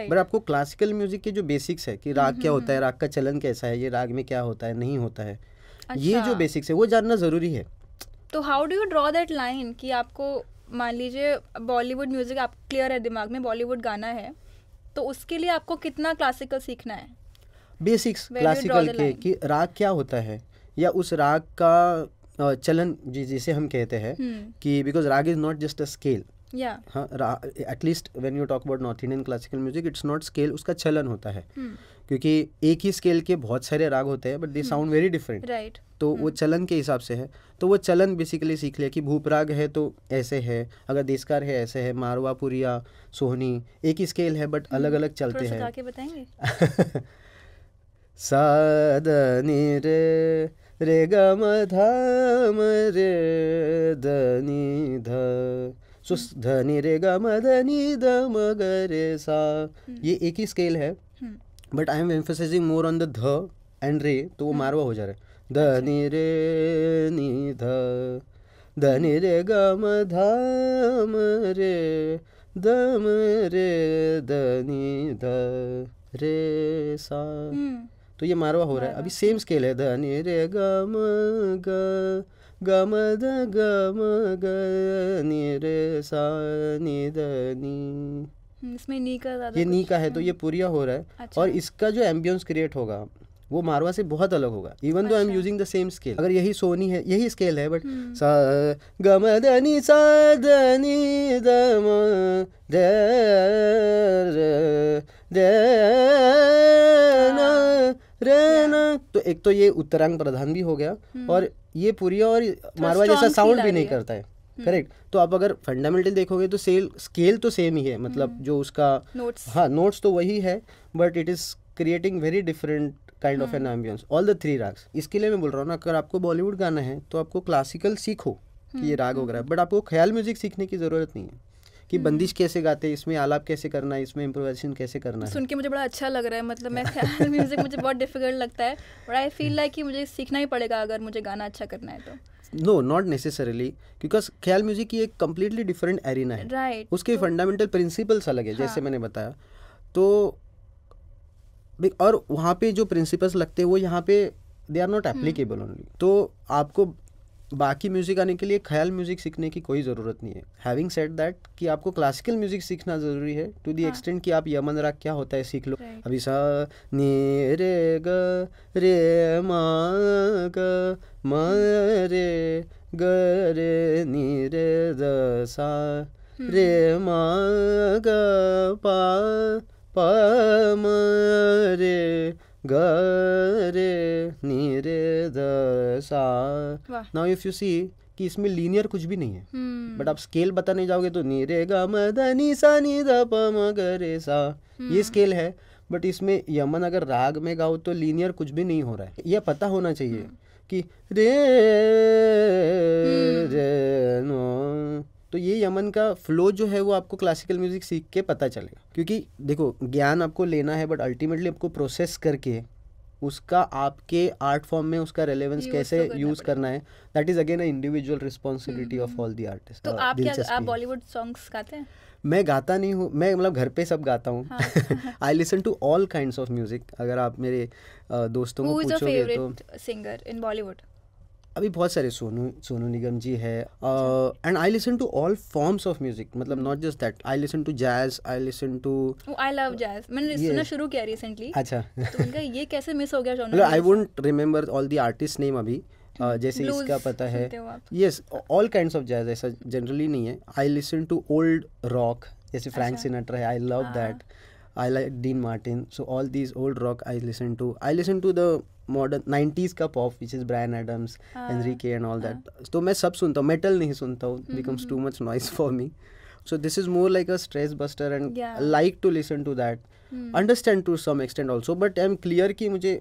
बट आपको क्लासिकल म्यूज़िक के जो बेसिक्स है कि राग क्या हम्म, होता है हम्म, राग हम्म। का चलन कैसा है ये राग में क्या होता है नहीं होता है अच्छा। ये जो बेसिक्स है वो जानना ज़रूरी है तो how do you draw that line कि आपको मान लीजिए बॉलीवुड म्यूज़िक आप क्लियर है दिमाग में बॉलीवुड गाना है तो उसके लिए आपको कितना क्लासिकल सीखना है बेसिक्स क्लासिकल के कि राग क्या होता है या उस राग का चलन जी जिसे हम कहते हैं हम्म। कि because raag is not just a scale at least when you talk about north Indian classical music it's not scale उसका चलन होता है hmm. क्योंकि एक ही स्केल के बहुत सारे राग होते हैं but they sound very different right तो hmm. वो हम्म। चलन के हिसाब से है तो वो चलन बेसिकली सीख लिया कि राग है तो ऐसे है अगर देशकार है ऐसे है मारवा पुरिया सोहनी एक ही स्केल है बट hmm. अलग अलग चलते हैं बताएंगे सा रे ग म ध म हम्म। रे ध नि ध सो ध नि रे ग म ध नि ध म ग रे सा हम्म। ये एक ही स्केल है but I am emphasising more on the ध एंड रे तो वो हम्म। मारवा हो जा रहा है अच्छा। ध नि रे नि ध ध नि रे ग म ध म रे दम रे धनी नि ध रे सा तो ये मारवा हो रहा है अभी सेम स्केल है धनी रे ग गम ग द गम म ग रे सा नी द हम्म, इसमें नी का ये नी का है तो ये हम्म। पुरिया हो रहा है अच्छा। और इसका जो एम्बियंस क्रिएट होगा वो मारवा से बहुत अलग होगा even though I am using the same scale अगर यही सोनी है यही स्केल है बट हम्म। सा गम धनी सा धनी दम दे दे रेना तो एक तो ये उत्तरांग प्रधान भी हो गया hmm. और ये पूरी और मारवा जैसा साउंड भी नहीं करता है करेक्ट hmm. तो आप अगर फंडामेंटल देखोगे तो सेल स्केल तो सेम ही है मतलब hmm. जो उसका हाँ नोट्स तो वही है but it is creating very different kind of an ambiance all the three raags इसके लिए मैं बोल रहा हूँ ना अगर आपको बॉलीवुड गाना है तो आपको क्लासिकल सीखो कि ये राग वगैरह बट आपको ख्याल म्यूजिक सीखने की ज़रूरत नहीं है कि हम्म। बंदिश कैसे गाते हैं इसमें आलाप कैसे करना है इसमें इम्प्रोवाइजेशन कैसे करना है सुन के मुझे बड़ा अच्छा लग रहा है मतलब मैं म्यूज़िक मुझे बहुत डिफिकल्ट लगता है बट आई फील लाइक कि मुझे सीखना ही पड़ेगा अगर मुझे गाना अच्छा करना है तो no not necessarily because khayal music की एक कम्प्लीटली डिफरेंट एरिना है राइट right. उसके फंडामेंटल फंडामेंटल प्रिंसिपल्स अलग है हाँ. जैसे मैंने बताया तो और वहाँ पे जो प्रिंसिपल्स लगते हैं वो यहाँ पे they are not applicable only तो आपको बाकी म्यूज़िक आने के लिए ख्याल म्यूज़िक सीखने की कोई ज़रूरत नहीं है हैविंग सेट दैट कि आपको क्लासिकल म्यूज़िक सीखना ज़रूरी है टू दी एक्सटेंट कि आप यमन राग क्या होता है सीख लो right. अभी सा नी रे ग रे मा ग म रे ग रे नी रे द सा हम्म। रे मा ग पा प म रे ग नी रे द सा नाउ इफ यू सी कि इसमें लीनियर कुछ भी नहीं है बट हम्म। आप स्केल बताने जाओगे तो नी रे ग सा नी द प म ग रे सा ये स्केल हम्म। है बट इसमें यमन अगर राग में गाओ तो लीनियर कुछ भी नहीं हो रहा है यह पता होना चाहिए हम्म। कि रे रे नो तो ये यमन का फ्लो जो है वो आपको क्लासिकल म्यूज़िक सीख के पता चलेगा क्योंकि देखो ज्ञान आपको लेना है बट अल्टीमेटली आपको प्रोसेस करके उसका आपके आर्ट फॉर्म में उसका रेलेवेंस कैसे यूज तो करना है that is again individual responsibility of all the artist तो आप क्या आप बॉलीवुड सॉन्ग्स गाते हैं मैं गाता नहीं हूँ मैं मतलब घर पे सब गाता हूँ I listen to all kind of music अगर आप मेरे दोस्तों को पूछोगे तो सिंगर इन बॉलीवुड अभी बहुत सारे सोनू सोनू निगम जी है and I listen to all forms of music मतलब not just that I listen to jazz I listen to I love jazz मैंने सुनना शुरू किया रिसेंटली अच्छा तो उनका ये कैसे मिस हो गया genre I won't remember all the artist name अभी Uh, जैसे Blues इसका पता है yes all kind of jazz ऐसा जनरली नहीं है I listen to old rock जैसे फ्रैंक अच्छा। सिनेटर है I love that I like Dean Martin so all this old rock I listen to I listen to the modern nineties का pop which is Bryan Adams के and all that तो मैं सब सुनता हूँ metal नहीं सुनता हूँ becomes too much noise for me so this is more like a stress buster and like to listen to that understand to some extent also but I am clear कि मुझे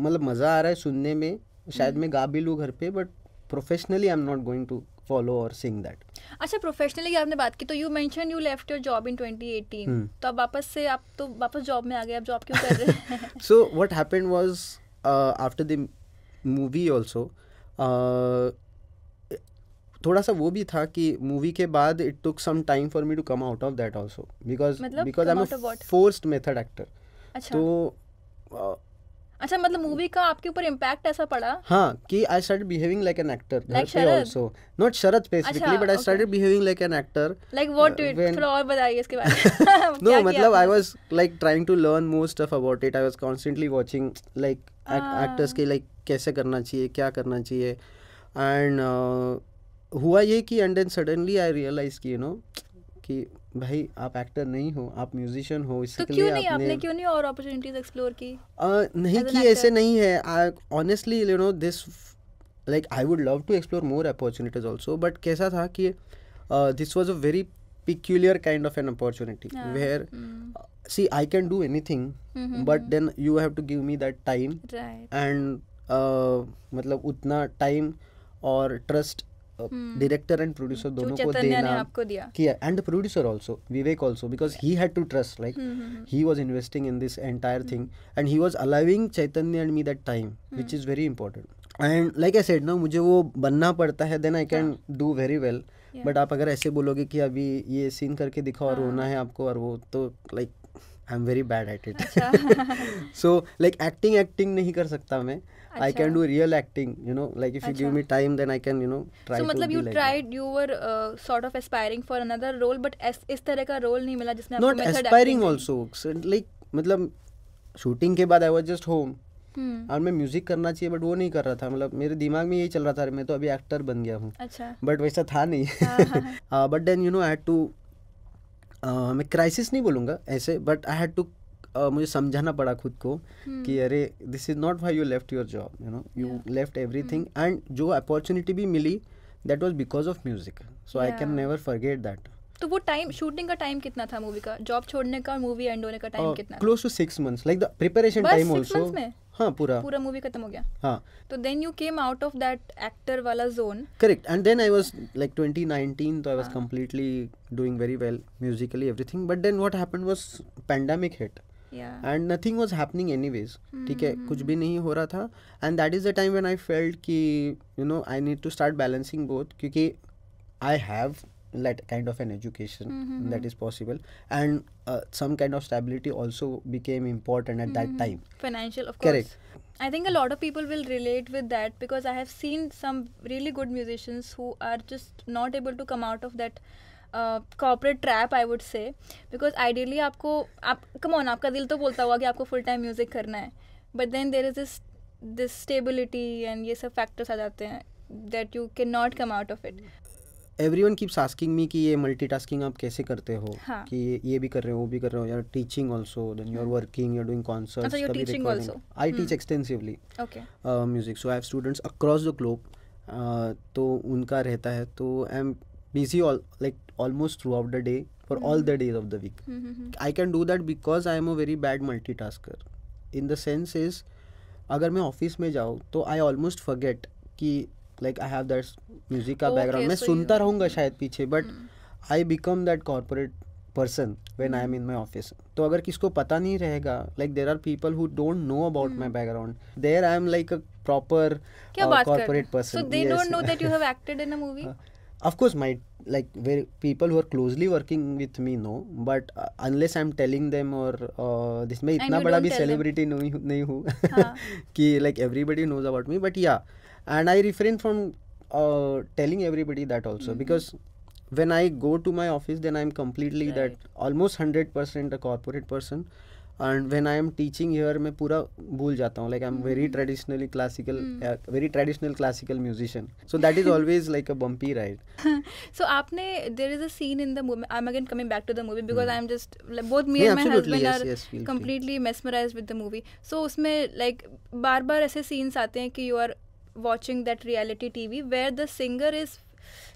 मतलब मज़ा आ रहा है सुनने में शायद hmm. मैं गा भी लूँ घर पर but professionally I am not going to follow or seeing that अच्छा प्रोफेशनली आपने बात की तो you mention you left your job in 2018 तो अब वापस से आप तो वापस जॉब में आ गए आप जॉब क्यों कर रहे हैं so what happened was after the movie also थोड़ा सा वो भी था कि मूवी के बाद it took some time for me to come out of that also because because I am forced method actor तो uh, अच्छा मतलब मूवी का आपके ऊपर इम्पैक्ट ऐसा पड़ा हाँ कि I start behaving like an actor घर पे also not Sharad specifically but I start behaving like an actor like what थोड़ा और बताइए इसके बारे में नो मतलब I was like trying to learn more stuff about it I was constantly watching like actors के लाइक कैसे करना चाहिए क्या करना चाहिए एंड uh, हुआ ये कि and then suddenly I realize कि यू नो कि भाई आप एक्टर नहीं हो आप म्यूजिशियन हो इसके तो क्यों नहीं आपने, आपने क्यों नहीं और अपॉर्चुनिटीज एक्सप्लोर की आ, नहीं की ऐसे नहीं है honestly you know this like I would love to explore more opportunities also but कैसा था कि this was a very peculiar kind of an opportunity where see I can do anything but then you have to give me that time and मतलब उतना time और trust director and producer दोनों को देना किया and producer also Vivek also because he had to trust like he was investing in this entire thing and he was allowing Chaitanya and me that time which is very important and like I said ना मुझे वो बनना पड़ता है then I can do very well but आप अगर ऐसे बोलोगे कि अभी ये सीन करके दिखाओ और रोना हाँ। है आपको और वो तो like I am very bad at it so like acting acting नहीं कर सकता मैं I can do real acting you know like if you give me time then I can you know try so मतलब you tried you were sort of aspiring for another role but इस तरह का role नहीं मिला जिसमें आपको not aspiring also like मतलब shooting के बाद आई वाज जस्ट होम और मैं म्यूजिक करना चाहिए बट वो नहीं कर रहा था मतलब मेरे दिमाग में यही चल रहा था मैं तो अभी एक्टर बन गया हूँ अच्छा बट वैसा था नहीं but then you know I had to मैं क्राइसिस नहीं बोलूंगा ऐसे but I had to uh, मुझे समझाना पड़ा खुद को hmm. कि अरे this is not why you left your job you know you left everything and जो अपॉर्चुनिटी भी मिली that was because of music so I can never forget that तो वो टाइम शूटिंग का टाइम कितना था मूवी का job छोड़ने का मूवी एंड होने का टाइम कितना close to six months like the preparation time also हाँ पूरा पूरा मूवी खत्म हो गया हाँ तो then you came out of that actor वाला zone correct and then I was like 2019 तो I was completely doing very well musically everything but then what happened was pandemic hit and nothing was happening any ways ठीक है कुछ भी hmm. नहीं हो रहा था and that is the time when I felt कि you know I need to start balancing both क्योंकि I have let kind of an education that is possible and some kind of stability also became important at that time financial correct I think a lot of people will relate with that because I have seen some really good musicians who are just not able to come out of that corporate trap I would say because ideally आपको आप come on आपका दिल तो बोलता हुआ कि आपको full time music करना है but then there is this this stability and ये सब फैक्टर्स आ जाते हैं that you can not come out of it everyone keeps asking me कि ये मल्टीटास्किंग आप कैसे करते हो हाँ. कि ये भी कर रहे हो वो भी कर रहे हो यार teaching also then you are working you are doing concerts कभी recording I teach extensively okay music so I have students across the globe तो उनका रहता है तो I am busy all like almost throughout the day for mm-hmm. all the days of the week mm-hmm. i can do that because i am a very bad multitasker in the sense is अगर मैं office में जाऊँ तो I almost forget कि like I have that music का background मैं सुनता रहूँगा mm-hmm. शायद पीछे but I become that corporate person when I am in my office तो अगर किसको पता नहीं रहेगा like there are people who don't know about my background there I am like a proper corporate person of course my like where people who are closely working with me know but uh, unless i'm telling them or uh, this may इतना बड़ा भी celebrity नहीं हूँ नहीं कि like everybody knows about me but yeah and I refrain from uh, telling everybody that also mm-hmm. because when I go to my office then I'm completely right. that almost hundred percent a corporate person and when I am teaching here मैं पूरा भूल जाता हूँ like I am very traditionally classical very traditional classical musician so that is always like a bumpy ride so आपने there is a scene in the movie I am again coming back to the movie because I am just both me and my husband are completely mesmerized with the movie so उसमें like बार बार ऐसे scenes आते हैं कि you are that reality reality TV where the singer is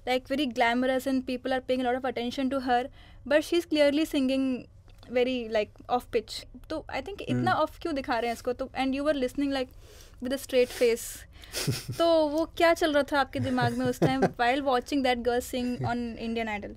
like very glamorous and people are paying lot of attention to her but she is clearly singing very like off pitch तो I think hmm. इतना off क्यों दिखा रहे हैं इसको तो and you are listening like with a straight face तो वो क्या चल रहा था आपके दिमाग में उस time while watching that girl sing on Indian Idol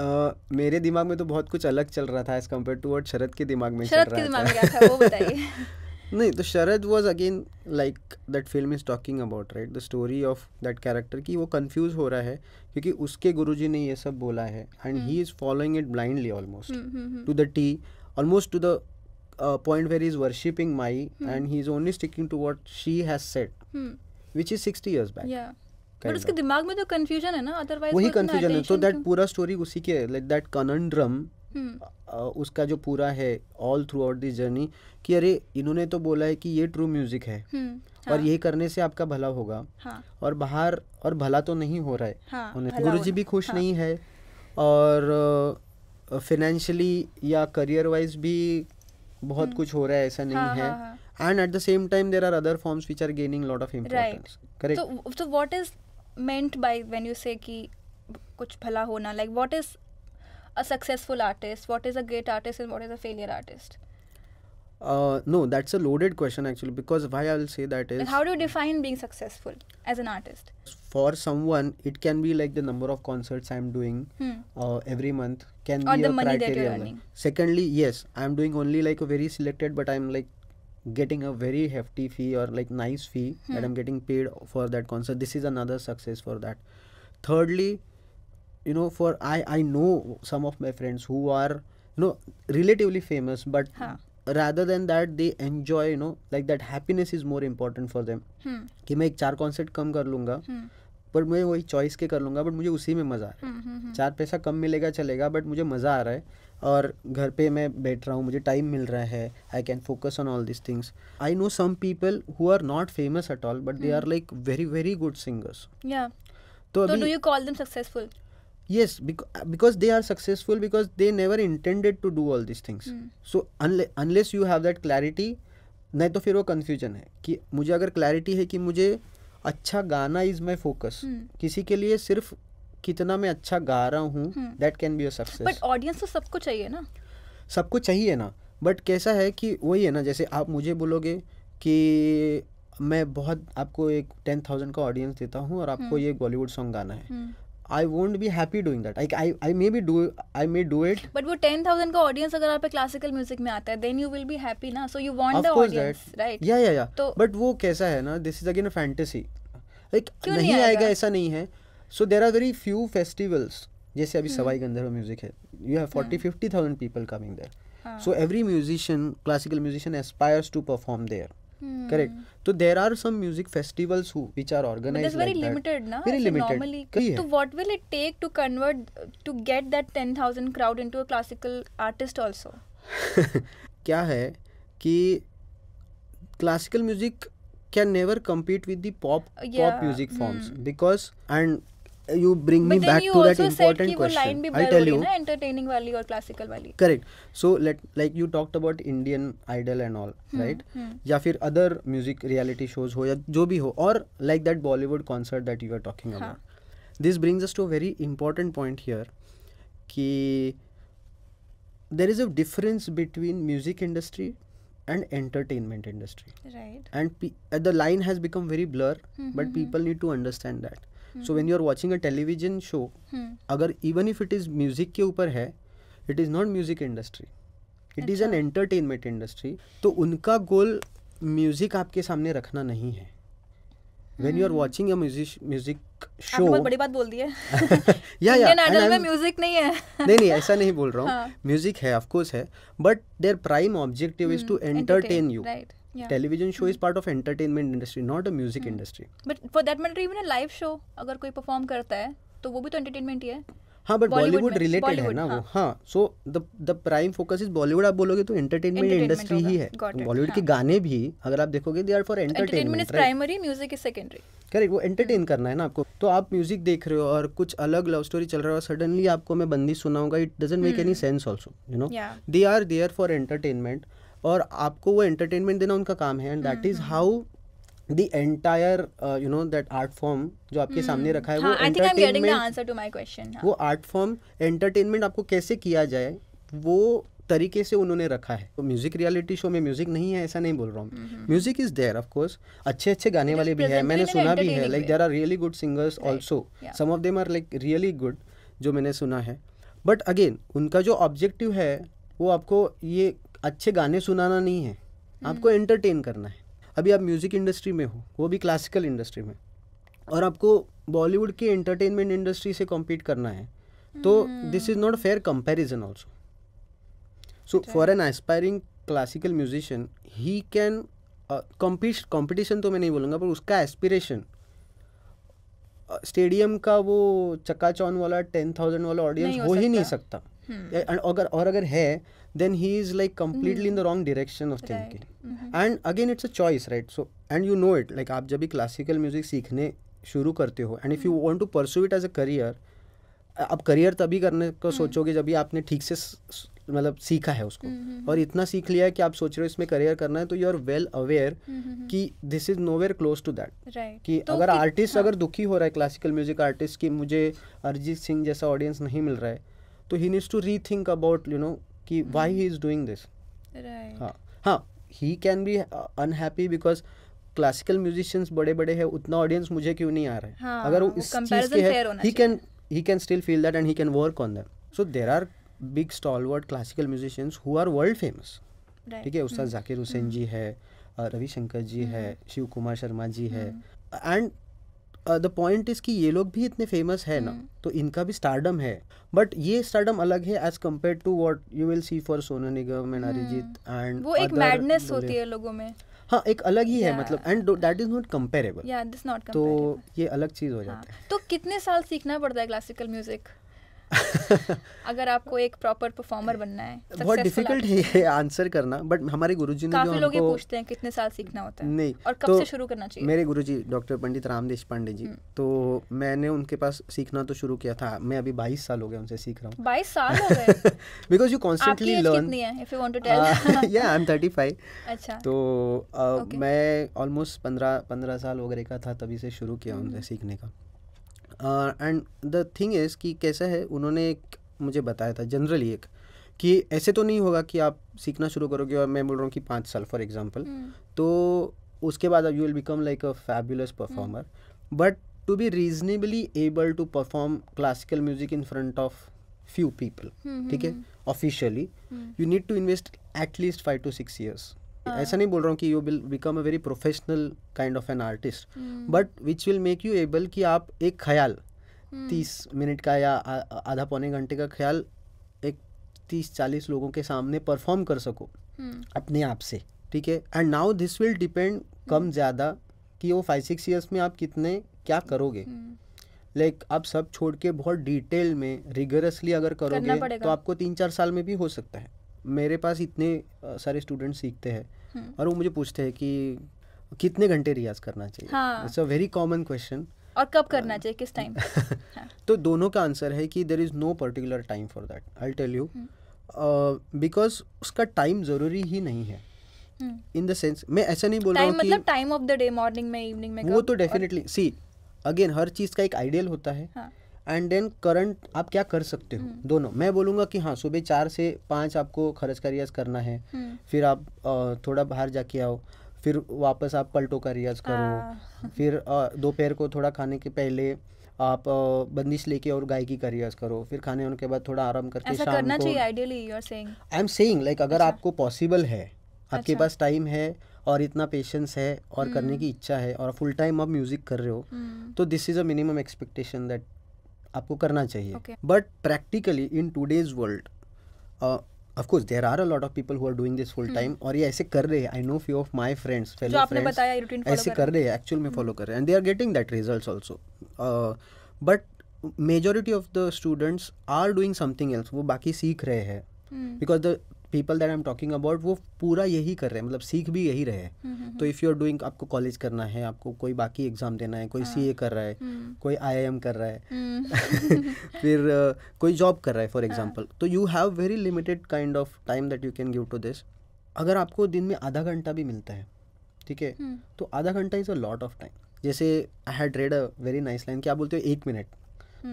Uh, मेरे दिमाग में तो बहुत कुछ अलग चल रहा था as compare to word Sharad के दिमाग में शरद के दिमाग में क्या था वो बताइए नहीं तो Sharad was again like that film is talking about right the story of that character कि वो कन्फ्यूज हो रहा है क्योंकि उसके गुरुजी ने ये सब बोला है and he is following it blindly almost to the T almost to the point where is worshipping my and he is only sticking to what she has set which is sixty years back but उसके दिमाग में तो confusion है ना otherwise वही confusion तो है सो तो दैट पूरा स्टोरी उसी के लाइक दैट कनंड्रम हम्म। उसका जो पूरा है all through out this journey कि अरे इन्होंने तो बोला है कि ये ट्रू म्यूजिक है हम्म, हाँ। और ये करने से आपका भला होगा हाँ। और बाहर और भला तो नहीं हो रहा है हाँ, गुरु जी भी खुश हाँ। नहीं है और फिनेंशली या करियर वाइज भी बहुत हम्म। कुछ हो रहा है ऐसा नहीं हाँ, है हाँ, हाँ. and at the same time there are other forms which are gaining lot of importance right. correct so so what is meant by when you say ki कुछ भला होना like what is a successful artist? What is a great artist and what is a failure artist? Uh, no, that's a loaded question actually because why I'll say that is. And how do you define being successful as an artist? For someone, it can be like the number of concerts I'm doing hmm. uh, every month can or be the a money That you're earning. Secondly, yes, I'm doing only like a very selected, but I'm like getting a very hefty fee or like nice fee hmm. that I'm getting paid for that concert. This is another success for that. Thirdly, you know for i i know some of my friends who are you know relatively famous but हाँ. rather than that they enjoy you know like that happiness is more important for them hmm. कि मैं एक चार concert कम कर लूँगा hmm. पर मैं वही चॉइस के कर लूंगा बट मुझे उसी में मज़ा आ रहा है hmm, hmm, hmm. चार पैसा कम मिलेगा चलेगा बट मुझे मज़ा आ रहा है और घर पे मैं बैठ रहा हूँ मुझे टाइम मिल रहा है I can focus on all this things I know some people who are not famous at all but they are like very very good singers तो do you call them successful yes bec- uh, because they are successful because they never intended to do all these things hmm. so unle- unless you have that clarity नहीं तो फिर वो confusion है कि मुझे अगर clarity है कि मुझे अच्छा गाना इज माई फोकस किसी के लिए सिर्फ कितना मैं अच्छा गा रहा हूँ that can be success but audience तो सबको चाहिए ना सबको चाहिए ना बट कैसा है कि वही है ना जैसे आप मुझे बोलोगे कि मैं बहुत आपको एक टेन थाउजेंड का ऑडियंस देता हूँ और आपको hmm. ये बॉलीवुड सॉन्ग गाना है hmm. I won't be happy doing that like I I may be do I may do it but वो टेन थाउजेंड का ऑडियंस अगर आप क्लासिकल म्यूजिक में आता है then you will be happy ना so you want the audience right yeah yeah yeah but वो कैसा है ना this is again a fantasy like नहीं आएगा ऐसा नहीं है so there are very few festivals जैसे अभी hmm. सवाई गंधर्व म्यूजिक है you have forty fifty thousand people coming there so every musician classical musician aspires to perform there correct hmm. तो there are some music festivals क्या है कि classical music can never compete with the music forms because and you bring but me back to that important question i'll tell you na, entertaining wali or classical wali correct so let like you talked about indian idol and all hmm, right hmm. या फिर other music reality shows हो या जो भी हो और like that Bollywood concert that you are talking about This brings us to a very important point here. There there is a difference between music industry and entertainment industry right and the line has become very blur mm -hmm. but hmm, hmm. people need to understand that so when you are watching a television show अगर even if it is music के ऊपर है it is not music industry it is an entertainment industry तो उनका goal music आपके सामने रखना नहीं है when you are watching a music show बहुत बड़ी बात बोल दी है या या आइडल में म्यूजिक नहीं है नहीं नहीं ऐसा नहीं बोल रहा हूँ म्यूजिक हाँ। है ऑफ कोर्स है but their prime objective is to entertain you Yeah. Television show mm-hmm. is part of entertainment industry, not a music mm-hmm. industry. But for that matter, even a live show, अगर कोई perform करता है, तो वो भी तो entertainment ही है. हाँ बट बॉलीवुड रिलेटेड है ना वो हाँ so the prime focus is Bollywood आप बोलोगे तो एंटरटेनमेंट इंडस्ट्री ही है बॉलीवुड हाँ. के गाने भी अगर आप देखोगे they are for entertainment primary music is secondary correct वो एंटरटेन करना है ना आपको तो आप म्यूजिक देख रहे हो और कुछ अलग लव स्टोरी चल रहा है सडनली आपको मैं बंदी सुनाऊंगा it doesn't make any sense also you know they are there for entertainment और आपको वो एंटरटेनमेंट देना उनका काम है and that is how the entire you know that art form जो आपके hmm. सामने रखा है हाँ, वो एंटरटेनमेंट हाँ। वो आर्ट फॉर्म एंटरटेनमेंट आपको कैसे किया जाए वो तरीके से उन्होंने रखा है तो म्यूजिक रियलिटी शो में म्यूजिक नहीं है ऐसा नहीं बोल रहा हूँ music is there of course अच्छे अच्छे गाने वाले भी हैं मैंने सुना भी है like there are really good singers also some of them are like really good जो मैंने सुना है बट अगेन उनका जो ऑब्जेक्टिव है वो आपको ये अच्छे गाने सुनाना नहीं है आपको एंटरटेन हम्म। करना है अभी आप म्यूज़िक इंडस्ट्री में हो वो भी क्लासिकल इंडस्ट्री में और आपको बॉलीवुड की एंटरटेनमेंट इंडस्ट्री से कॉम्पीट करना है तो this is not fair comparison also so for an aspiring classical musician he can compete competition तो मैं नहीं बोलूँगा पर उसका एस्पिरेशन स्टेडियम uh, का वो चक्का चौन वाला टेन थाउजेंड वाला ऑडियंस हो, हो ही नहीं सकता हम्म। अगर और अगर है then he is like completely mm-hmm. in the mm-hmm. wrong direction of right. thinking mm-hmm. and again it's a choice right so and you know it like आप जब भी क्लासिकल म्यूजिक सीखने शुरू करते हो and if you want to pursue it as a career आप career तभी करने को mm-hmm. सोचोगे जब भी आपने ठीक से मतलब सीखा है उसको mm-hmm. और इतना सीख लिया है कि आप सोच रहे हो इसमें करियर करना है तो यू आर वेल अवेयर कि this is nowhere close to that कि तो अगर आर्टिस्ट हाँ. अगर दुखी हो रहा है क्लासिकल म्यूजिक आर्टिस्ट कि मुझे अरिजीत सिंह जैसा ऑडियंस नहीं मिल रहा है तो he needs to rethink about you know कि why he is doing this हाँ हाँ he can be unhappy because classical musicians बड़े बड़े हैं उतना ऑडियंस मुझे क्यों नहीं आ रहा है हाँ, अगर वो इस चीज़ के है he can he can still feel that and he can work on that so there are big stalwart classical musicians who are world famous ठीक है उस्ताद hmm. जाकिर हुसैन hmm. जी है रविशंकर जी है hmm. शिव कुमार शर्मा जी है एंड द पॉइंट इज कि ये लोग भी इतने फेमस है ना हम्म। तो इनका भी स्टार्डम है बट ये स्टार्डम अलग है as compare to what you will see for Sonu Nigam and Arijit and वो एक मैडनेस होती है लोगों में हाँ एक अलग ही yeah. है मतलब and that is not comparable तो ये अलग चीज हो हाँ। जाता है तो कितने साल सीखना पड़ता है क्लासिकल म्यूजिक अगर आपको एक प्रॉपर परफॉर्मर बनना है बहुत डिफिकल्ट है आंसर करना बट हमारे गुरुजी ने काफी लोग पूछते हैं कितने साल सीखना होता है नहीं और कब तो से शुरू करना चाहिए मेरे गुरुजी डॉक्टर पंडित रामदेश पांडे जी हम्म। तो मैंने उनके पास सीखना तो शुरू किया था मैं अभी बाईस साल हो गए उनसे सीख रहा हूँ बाईस साल because you constantly learn if you I am 35 अच्छा तो uh, मैं ऑलमोस्ट पंद्रह पंद्रह साल वगैरह का था तभी से शुरू किया हम्म। उनसे सीखने का एंड द थिंग इज़ कि कैसा है उन्होंने एक मुझे बताया था जनरली एक कि ऐसे तो नहीं होगा कि आप सीखना शुरू करोगे और मैं बोल रहा हूँ कि पाँच साल फॉर एग्जाम्पल हम्म। तो उसके बाद you will become like a fabulous performer but to be reasonably able to perform classical music in front of few people ठीक है officially you need to invest at least five to six years हाँ। ऐसा नहीं बोल रहा हूँ कि you will become a very professional kind of an artist but which will make you able कि आप एक ख्याल हम्म। तीस मिनट का या आधा पौने घंटे का ख्याल एक तीस चालीस लोगों के सामने परफॉर्म कर सको हम्म। अपने आप से ठीक है and now this will depend कम ज़्यादा कि वो फाइव सिक्स ईयर्स में आप कितने क्या करोगे लाइक हम्म। like, आप सब छोड़ के बहुत डिटेल में रिगरसली अगर करोगे तो आपको तीन चार साल में भी हो सकता है मेरे पास इतने सारे स्टूडेंट सीखते हैं हम्म। और वो मुझे पूछते हैं कि कितने घंटे रियाज करना चाहिए it's a very common question और कब करना चाहिए किस टाइम हाँ। तो दोनों का आंसर है कि there is no particular time for that I tell you because उसका टाइम ज़रूरी ही नहीं है इन द सेंस मैं ऐसा नहीं बोल रहा हूँ मतलब time of the day morning में इवनिंग में वो तो डेफिनेटली सी अगेन हर चीज़ का एक आइडियल होता है हाँ. एंड देन करंट आप क्या कर सकते हो हम्म। दोनों मैं बोलूंगा कि हाँ सुबह चार से पाँच आपको खर्च का रियाज करना है हम्म। फिर आप थोड़ा बाहर जाके आओ फिर वापस आप पलटो का रियाज करो हाँ। फिर दोपहर को थोड़ा खाने के पहले आप बंदिश लेके और गायकी का रियाज करो फिर खाने होने के बाद थोड़ा आराम करके ऐसा शाम करना को आई एम सेइंग लाइक अगर अच्छा। आपको पॉसिबल है आपके अच्छा। पास टाइम है और इतना पेशेंस है और करने हम्म। की इच्छा है और फुल टाइम आप म्यूजिक कर रहे हो तो this is a minimum expectation that आपको करना चाहिए but practically in today's world of course there are a lot of people who are doing this full time और ये ऐसे कर रहे हैं I know few of my friends fellow friends ऐसे hmm. कर रहे हैं एक्चुअल में फॉलो कर रहे हैं and they are getting that results also but majority of the students are doing something else वो बाकी सीख रहे हैं because hmm. The people that I am talking about वो पूरा यही कर रहे हैं मतलब सीख भी यही रहे हम्म, हम्म, तो इफ़ यू आर डूइंग आपको कॉलेज करना है आपको कोई बाकी एग्जाम देना है कोई सी हाँ। ए कर रहा है हम्म। कोई आई कर रहा है फिर कोई जॉब कर रहा है फॉर एग्जाम्पल हाँ। तो you have very limited kind of time that you can give to this अगर आपको दिन में आधा घंटा भी मिलता है ठीक है तो आधा घंटा is a lot of time जैसे I had read a very nice line क्या बोलते हो एक मिनट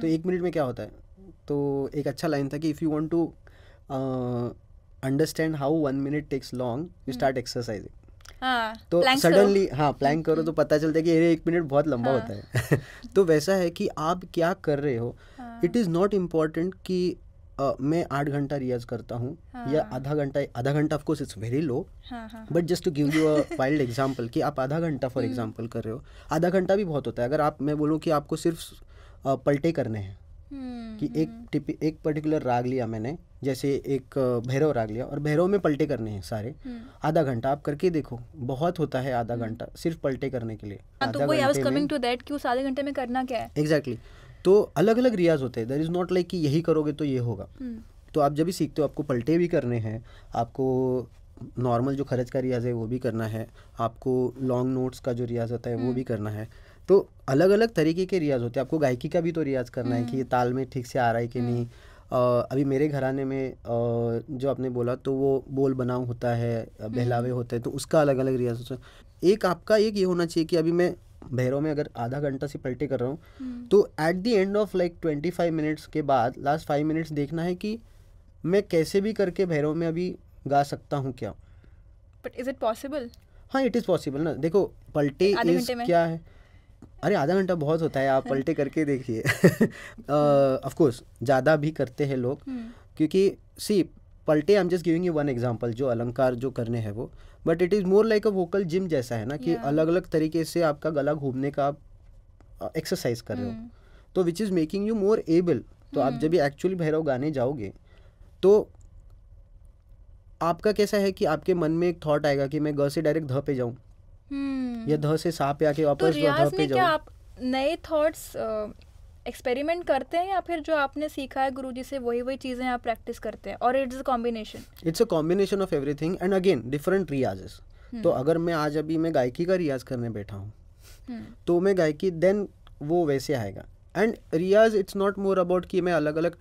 तो एक मिनट में क्या होता है तो एक अच्छा लाइन था कि if you want to understand how one minute takes long you start exercising तो सडनली हाँ प्लैंक करो तो पता चलता है कि अरे एक मिनट बहुत लंबा हाँ। होता है तो वैसा है कि आप क्या कर रहे हो इट इज़ नॉट इम्पॉर्टेंट कि मैं आठ घंटा रियाज करता हूँ हाँ। या आधा घंटा आधा घंटा of course it's very low but just to give you a wild example कि आप आधा घंटा फॉर एग्जाम्पल हम्म। कर रहे हो आधा घंटा भी बहुत होता है अगर आप मैं बोलूँ कि आपको सिर्फ पलटे करने हैं हम्म, कि एक हम्म। एक पर्टिकुलर राग लिया मैंने जैसे एक भैरव राग लिया और भैरव में पलटे करने हैं सारे हम्म। आधा घंटा आप करके देखो बहुत होता है आधा घंटा सिर्फ पलटे करने के लिए हाँ, तो आधे घंटे में करना क्या है एग्जैक्टली तो अलग अलग रियाज होते हैं देर इज़ नॉट लाइक कि यही करोगे तो ये होगा तो आप जब भी सीखते हो आपको पलटे भी करने हैं आपको नॉर्मल जो खर्च का रियाज है वो भी करना है आपको लॉन्ग नोट्स का जो रियाज होता है वो भी करना है तो अलग अलग तरीके के रियाज होते हैं आपको गायकी का भी तो रियाज करना है कि ये हम्म। ताल में ठीक से आ रहा है कि नहीं आ, हम्म। अभी मेरे घराने में आ, जो आपने बोला तो वो बोल बनाव होता है बहलावे हम्म। होते हैं तो उसका अलग अलग रियाज होता है एक आपका एक ये होना चाहिए कि अभी मैं भैरव में अगर आधा घंटा से पलटे कर रहा हूँ तो at the end of like twenty five minutes के बाद लास्ट फाइव मिनट्स देखना है कि मैं कैसे भी करके भैरव में अभी गा सकता हूँ क्या बट इज इट पॉसिबल हाँ इट इज़ पॉसिबल ना देखो पलटे क्या है अरे आधा घंटा बहुत होता है आप पलटे करके देखिए ऑफ कोर्स ज़्यादा भी करते हैं लोग हम्म। क्योंकि सी पलटे I am just giving you one example जो अलंकार जो करने हैं वो but it is more like a vocal gym जैसा है ना कि yeah. अलग अलग तरीके से आपका गला घूमने का आप एक्सरसाइज कर रहे हो हम्म। तो which is making you more able तो आप हम्म। जब एक्चुअली भैरव गाने जाओगे तो आपका कैसा है कि आपके मन में एक थॉट आएगा कि मैं ग से डायरेक्ट ध पे जाऊँ हम्म। ये धो से साफ आके तो वापस तो रियाज में क्या आप नए थॉट्स एक्सपेरिमेंट करते हैं या फिर जो आपने सीखा है गुरुजी से वही वही चीज़ें आप प्रैक्टिस करते हैं और it's a combination it's a combination of everything and again different रियाजेस तो अगर मैं आज अभी मैं गायकी का रियाज करने बैठा हूँ हम्म। तो मैं गायकी देन वो वैसे आएगा एंड रियाज इट्स नॉट मोर अबाउट कि मैं अलग अलग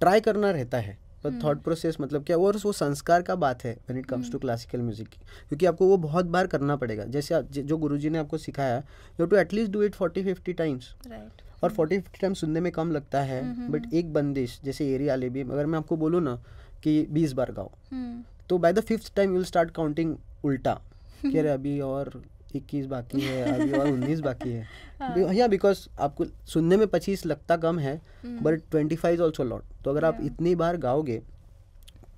ट्राई करना रहता है पर थॉट प्रोसेस मतलब क्या और वो संस्कार का बात है when it comes to classical music की क्योंकि आपको वो बहुत बार करना पड़ेगा जैसे जो गुरु ने आपको सिखाया you to at least do it forty fifty times और फोर्टी फिफ्टी टाइम्स सुनने में कम लगता है बट हम्म, हम्म, हम्म। एक बंदिश जैसे एरिया भी अगर मैं आपको बोलूँ ना कि बीस बार गाओ तो by the fifth time you will start counting उल्टा कि अरे अभी और इक्कीस बाकी है अभी और उन्नीस बाकी है या हाँ। बिकॉज आपको सुनने में पच्चीस लगता कम है but twenty five is also lot तो अगर आप इतनी बार गाओगे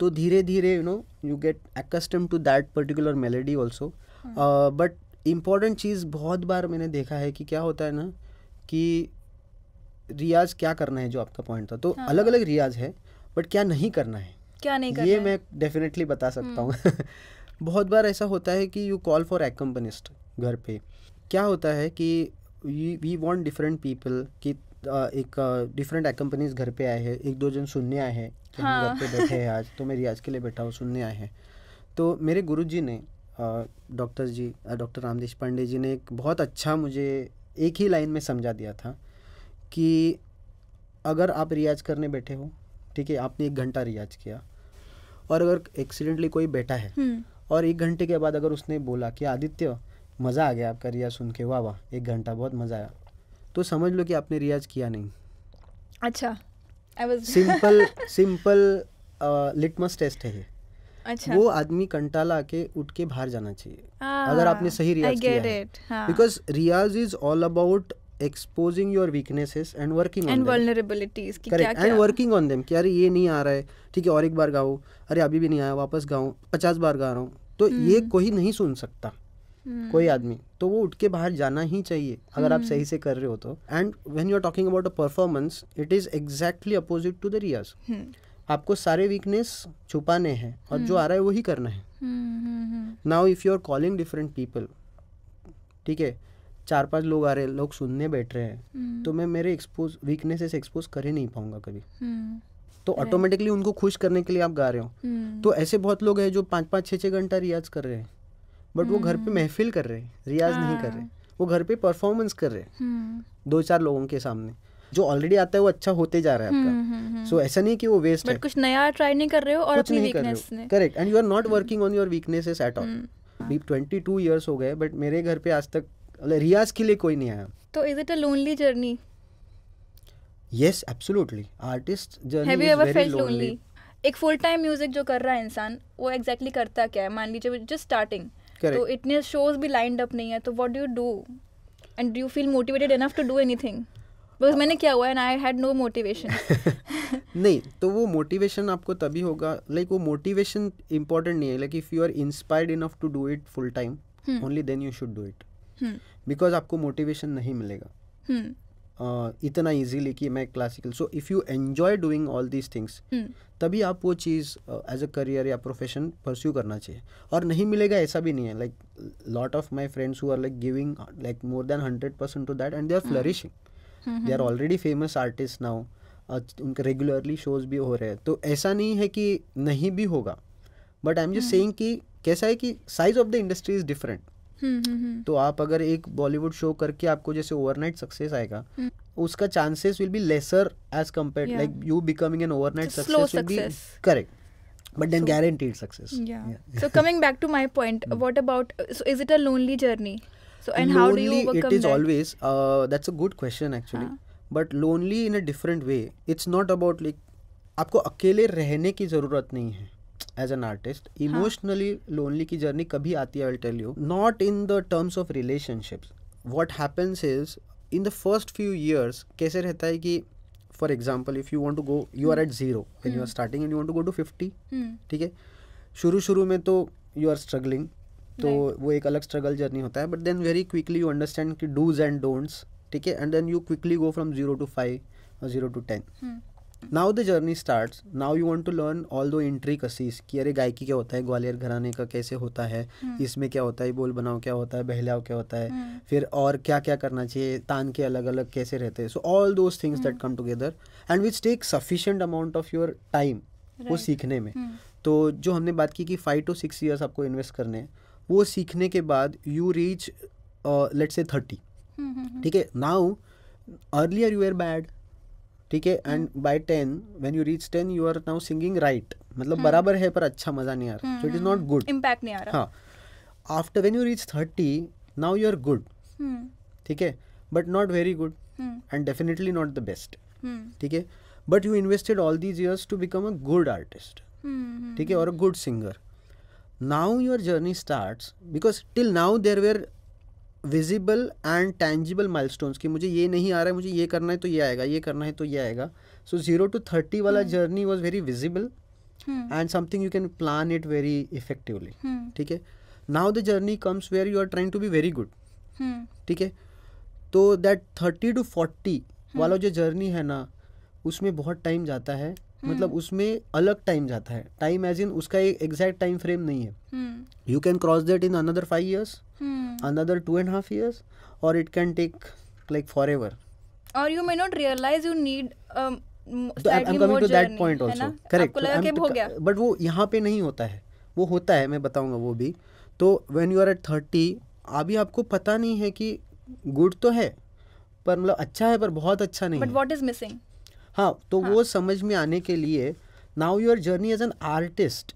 तो धीरे धीरे you know you get accustomed to that particular melody also but important चीज़ बहुत बार मैंने देखा है कि क्या होता है ना कि रियाज क्या करना है जो आपका पॉइंट था तो हाँ, अलग अलग रियाज है बट क्या नहीं करना है क्या नहीं करना ये मैं डेफिनेटली बता सकता हूँ हम्म। बहुत बार ऐसा होता है कि यू कॉल फॉर एक्म्पनिस्ट घर पे क्या होता है कि वी वॉन्ट डिफरेंट पीपल कि एक डिफरेंट कंपनीज घर पे आए हैं एक दो जन सुनने आए हैं कि हाँ. घर पे हाँ। बैठे हैं आज तो मैं रियाज के लिए बैठा हूँ सुनने आए हैं तो मेरे गुरु जी ने डॉक्टर जी डॉक्टर रामदेश पांडे जी ने एक बहुत अच्छा मुझे एक ही लाइन में समझा दिया था कि अगर आप रियाज करने बैठे हो ठीक है आपने एक घंटा रियाज किया और अगर एक्सीडेंटली कोई बैठा है हम्म। और एक घंटे के बाद अगर उसने बोला कि आदित्य मज़ा आ गया आपका रियाज सुन के वाह वाह एक घंटा बहुत मज़ा आया तो समझ लो कि आपने रियाज किया नहीं अच्छा सिंपल सिंपल लिटमस टेस्ट है अच्छा वो आदमी कंटाला के उठ के बाहर जाना चाहिए आ, हाँ, अगर आपने सही रियाज किया है because riyaz is all about exposing your weaknesses and working on vulnerabilities correct and working on them कि अरे ये नहीं आ रहा है ठीक है और एक बार गाओ अरे अभी भी नहीं आया वापस गाऊँ पचास बार गा रहा हूँ तो hmm. ये कोई नहीं सुन सकता कोई हम्म। आदमी तो वो उठ के बाहर जाना ही चाहिए अगर आप सही हम्म। से कर रहे हो तो and when you are talking about a performance it is exactly opposite to the riyaz आपको सारे वीकनेस छुपाने हैं और जो हम्म। आ रहा है वही करना है now if you are calling different people ठीक है चार पांच लोग आ रहे हैं लोग सुनने बैठ रहे हैं तो मैं मेरे एक्सपोज वीकनेसेस एक्सपोज कर ही नहीं पाऊंगा कभी तो ऑटोमेटिकली उनको खुश करने के लिए आप गा रहे हो तो ऐसे बहुत लोग हैं जो पाँच पाँच छह छह घंटा रियाज कर रहे हैं बट वो घर हम्म। पे महफिल कर रहे हैं रियाज आ, नहीं कर रहे हाँ। वो घर पे परफॉर्मेंस कर रहे हैं हम्म। दो चार लोगों के सामने जो ऑलरेडी आता है वो अच्छा होते जा रहा है आपका सो हम्म, so, ऐसा नहीं कि वो वेस्ट है कुछ नया ट्राई नहीं कर रहे हो और अपनी वीकनेस कर correct and you are not working on your weaknesses at all be twenty two years हो गए बट मेरे घर पे आज तक रियाज के लिए कोई नहीं आया तो is it a lonely journey yes absolutely artist journey have you ever felt lonely एक फुल टाइम म्यूजिक जो कर रहा है इंसान वो एग्जैक्टली exactly करता क्या है मान लीजिए जस्ट स्टार्टिंग तो इतने शोज भी लाइंड अप नहीं है तो what do do and do feel motivated enough to do anything because मैंने क्या हुआ and I had no motivation नहीं तो वो मोटिवेशन आपको तभी होगा लाइक वो मोटिवेशन इंपॉर्टेंट नहीं है like if you are inspired enough to do it full time only then you should do it because आपको मोटिवेशन नहीं मिलेगा hmm. इतना इजीली कि मैं classical so if you enjoy doing all these things तभी आप वो चीज़ एज अ करियर या प्रोफेशन परस्यू करना चाहिए और नहीं मिलेगा ऐसा भी नहीं है like lot of my friends who are like giving like more than hundred percent to that and they are flourishing they are already famous artist now उनके रेगुलरली शोज भी हो रहे हैं तो ऐसा नहीं है कि नहीं भी होगा but I am just saying कि कैसा है कि size of the industry is different तो आप अगर एक बॉलीवुड शो करके आपको जैसे ओवरनाइट सक्सेस आएगा उसका chances will be lesser as compare like you becoming an overnight success will be correct but then so, guaranteed success yeah. yeah. so coming back to my point what about so is it a lonely journey so and lonely, how do you overcome it is that? always uh, that's a good question actually हाँ. but lonely in a different way it's not about like आपको अकेले रहने की ज़रूरत नहीं है as an artist emotionally lonely की journey कभी आती है tell you not in the terms of relationships what happens is in the first few years कैसे रहता है कि for example if you want to go you are at zero and you are starting and you want to go to fifty ठीक है शुरू शुरू में तो यू आर स्ट्रगलिंग तो वो एक अलग स्ट्रगल जर्नी होता है but then very quickly you understand कि डूज एंड डोंट्स ठीक है and then you quickly go from zero to five और zero to ten now the journey start now you want to learn all those intricacies कि अरे गायकी क्या होता है ग्वालियर घराने का कैसे होता है hmm. इसमें क्या होता है बोल बनाओ क्या होता है बहलाव क्या होता है hmm. फिर और क्या क्या करना चाहिए तान के अलग अलग कैसे रहते हैं so all those things that come together and which take sufficient amount of your time वो सीखने में hmm. तो जो हमने बात की कि फाइव टू सिक्स ईयर्स आपको इन्वेस्ट करने हैं वो सीखने के बाद you reach let's say thirty ठीक है now earlier you are bad ठीक है and by ten when you reach ten you are now singing right मतलब हम्म। बराबर है पर अच्छा मजा नहीं आ रहा so it is not good impact नहीं आ रहा हाँ after when you reach thirty now you are good ठीक है but not very good and definitely not the best ठीक है but you invested all these years to become a good artist ठीक है और a good singer now your journey start because till now there were visible and mile milestones की मुझे ये नहीं आ रहा है मुझे ये करना है तो ये आएगा ये करना है तो ये आएगा सो जीरो टू थर्टी वाला journey was very visible and something you can plan it very effectively ठीक है now the journey comes where you are trying to be very good ठीक है तो दैट थर्टी टू फोर्टी वाला जो journey है ना उसमें बहुत टाइम जाता है मतलब हम्म। उसमें अलग टाइम जाता है टाइम एज इन उसका एक एग्जैक्ट टाइम फ्रेम नहीं है you can cross that in another five years another two and half years और it can take like forever और you may not realise you need but वो यहाँ पे नहीं होता है वो होता है मैं बताऊंगा वो भी तो when you are at thirty अभी आपको पता नहीं है कि गुड तो है पर मतलब अच्छा है पर बहुत अच्छा नहीं बट वॉट इज मिसिंग हाँ तो हाँ. वो समझ में आने के लिए now your journey as an artist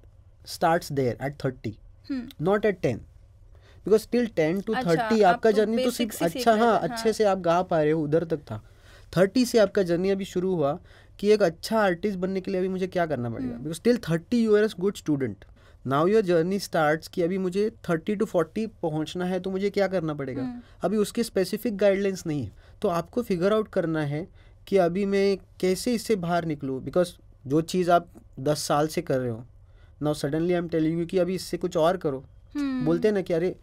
start there at thirty not at ten because till ten to thirty आपका जर्नी तो, तो सिर्फ अच्छा हाँ अच्छे हाँ। से आप गा पा रहे हो उधर तक था थर्टी से आपका जर्नी अभी शुरू हुआ कि एक अच्छा आर्टिस्ट बनने के लिए अभी मुझे क्या करना पड़ेगा because till thirty you are as good student now your journey start कि अभी मुझे थर्टी टू फोर्टी पहुंचना है तो मुझे क्या करना पड़ेगा हम्म। अभी उसके स्पेसिफिक गाइडलाइंस नहीं है तो आपको फिगर आउट करना है कि अभी मैं कैसे इससे बाहर निकलूँ बिकॉज जो चीज़ आप दस साल से कर रहे हो now suddenly I am telling you कि अभी इससे कुछ और करो hmm. बोलते हैं ना कि अरे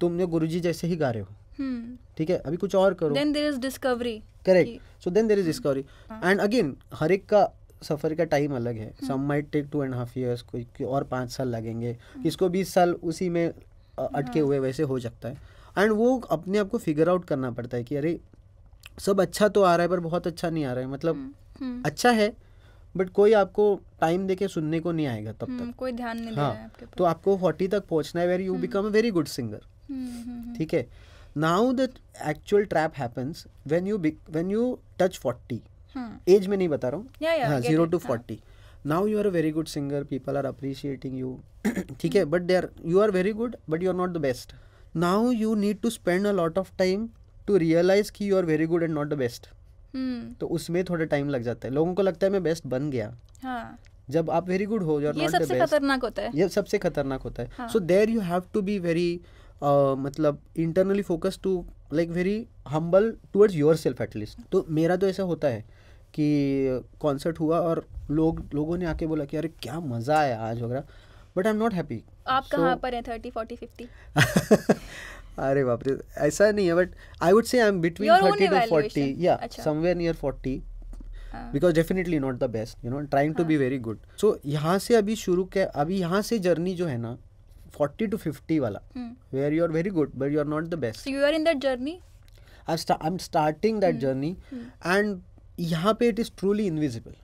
तुमने जी जैसे ही गा रहे हो हम्म। ठीक है अभी कुछ और करो then there is discovery correct so then there is discovery and again हर एक का सफ़र का टाइम अलग है some might take two and half years कोई और पाँच साल लगेंगे हम्म। किसको बीस साल उसी में अटके हाँ। हुए वैसे हो सकता है एंड वो अपने आप को फिगर आउट करना पड़ता है कि अरे सब अच्छा तो आ रहा है पर बहुत अच्छा नहीं आ रहा है मतलब हम्म, हम्म। अच्छा है बट कोई आपको टाइम देके सुनने को नहीं आएगा तब हम्म, तक कोई ध्यान नहीं हाँ, आपके तो आपको फोर्टी तक पहुंचना है where you become a very good singer ठीक है now the actual trap happens when you when you touch forty age में नहीं बता रहा हूँ हाँ zero to forty now you are a very good singer people are appreciating you ठीक है but they are you are very good but you are not the best now you need to spend a lot of time to realise की you are very good and not the best तो उसमें थोड़ा time लग जाता है लोगों को लगता है मैं बेस्ट बन गया हाँ. जब आप वेरी गुड हो यू नॉट द बेस्ट ये सबसे खतरनाक होता है ये सबसे खतरनाक होता है so there you have to be very मतलब internally focus to like very humble towards yourself at least तो मेरा तो ऐसा होता है कि कॉन्सर्ट हुआ और लोग लोगों ने आके बोला कि अरे क्या मज़ा आया आज वगैरह but I am not happy आप so, कहाँ पर हैं थर्टी फोर्टी फिफ्टी अरे बाप रे ऐसा नहीं है but I would say I am between thirty to forty या somewhere near forty because definitely not the best you know trying to be very good so यहाँ से अभी शुरू क्या अभी यहाँ से जर्नी जो है ना फोर्टी टू फिफ्टी वाला where you are very good but you are not the best you are in that journey I am starting that journey and यहाँ पे इट इज़ ट्रूली इनविजिबल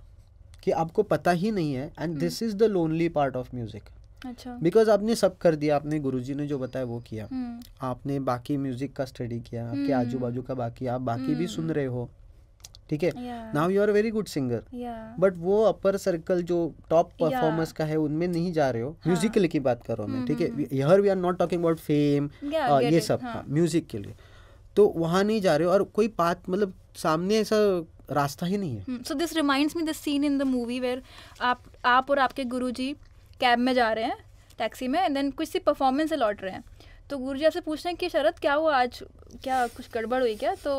कि आपको पता ही नहीं है and this is the lonely part of music अच्छा because आपने सब कर दिया आपने गुरुजी ने जो बताया वो किया हम्म। आपने बाकी म्यूजिक का स्टडी किया आपके हम्म। आजू बाजू का बाकी आप बाकी भी सुन हम्म। रहे हो ठीक है now you are very good singer but वो अपर सर्कल जो टॉप परफॉर्मर्स yeah. का है उनमें नहीं जा रहे हो म्यूजिक हाँ. म्यूजिकल की बात कर रहा हूँ मैं ठीक है here we are not talking about fame ये सब म्यूजिक हाँ। हाँ, के लिए तो वहाँ नहीं जा रहे हो और कोई बात मतलब सामने ऐसा रास्ता ही नहीं है so this reminds me the scene in the movie where आप आप और आपके गुरुजी कैब में जा रहे हैं टैक्सी में एंड देन कुछ सी परफॉर्मेंस से लौट रहे हैं तो गुरु जी आपसे पूछ रहे हैं कि शरद क्या हुआ आज क्या कुछ गड़बड़ हुई क्या तो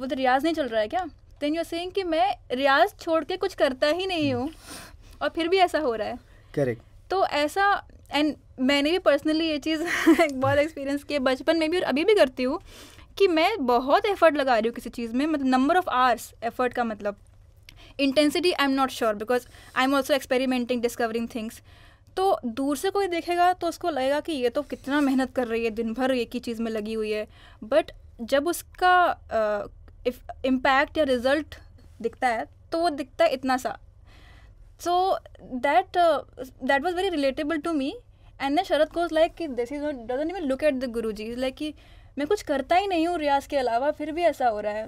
वो तो रियाज़ नहीं चल रहा है क्या देन यू सेइंग कि मैं रियाज छोड़ के कुछ करता ही नहीं हूँ और फिर भी ऐसा हो रहा है करेक्ट तो ऐसा एंड मैंने भी पर्सनली ये चीज़ बहुत एक्सपीरियंस किया बचपन में भी और अभी भी करती हूँ कि मैं बहुत एफर्ट लगा रही हूँ किसी चीज़ में मतलब नंबर ऑफ़ आवर्स एफर्ट का मतलब intensity I am not sure because I am also experimenting discovering things तो दूर से कोई देखेगा तो उसको लगेगा कि ये तो कितना मेहनत कर रही है दिन भर एक ही चीज़ में लगी हुई है बट जब उसका इम्पैक्ट uh, या रिजल्ट दिखता है तो वो दिखता है इतना सा so that that was very relatable to me and then Sharad cause like कि this is doesn't even look at the guru ji like कि मैं कुछ करता ही नहीं हूँ रियाज के अलावा फिर भी ऐसा हो रहा है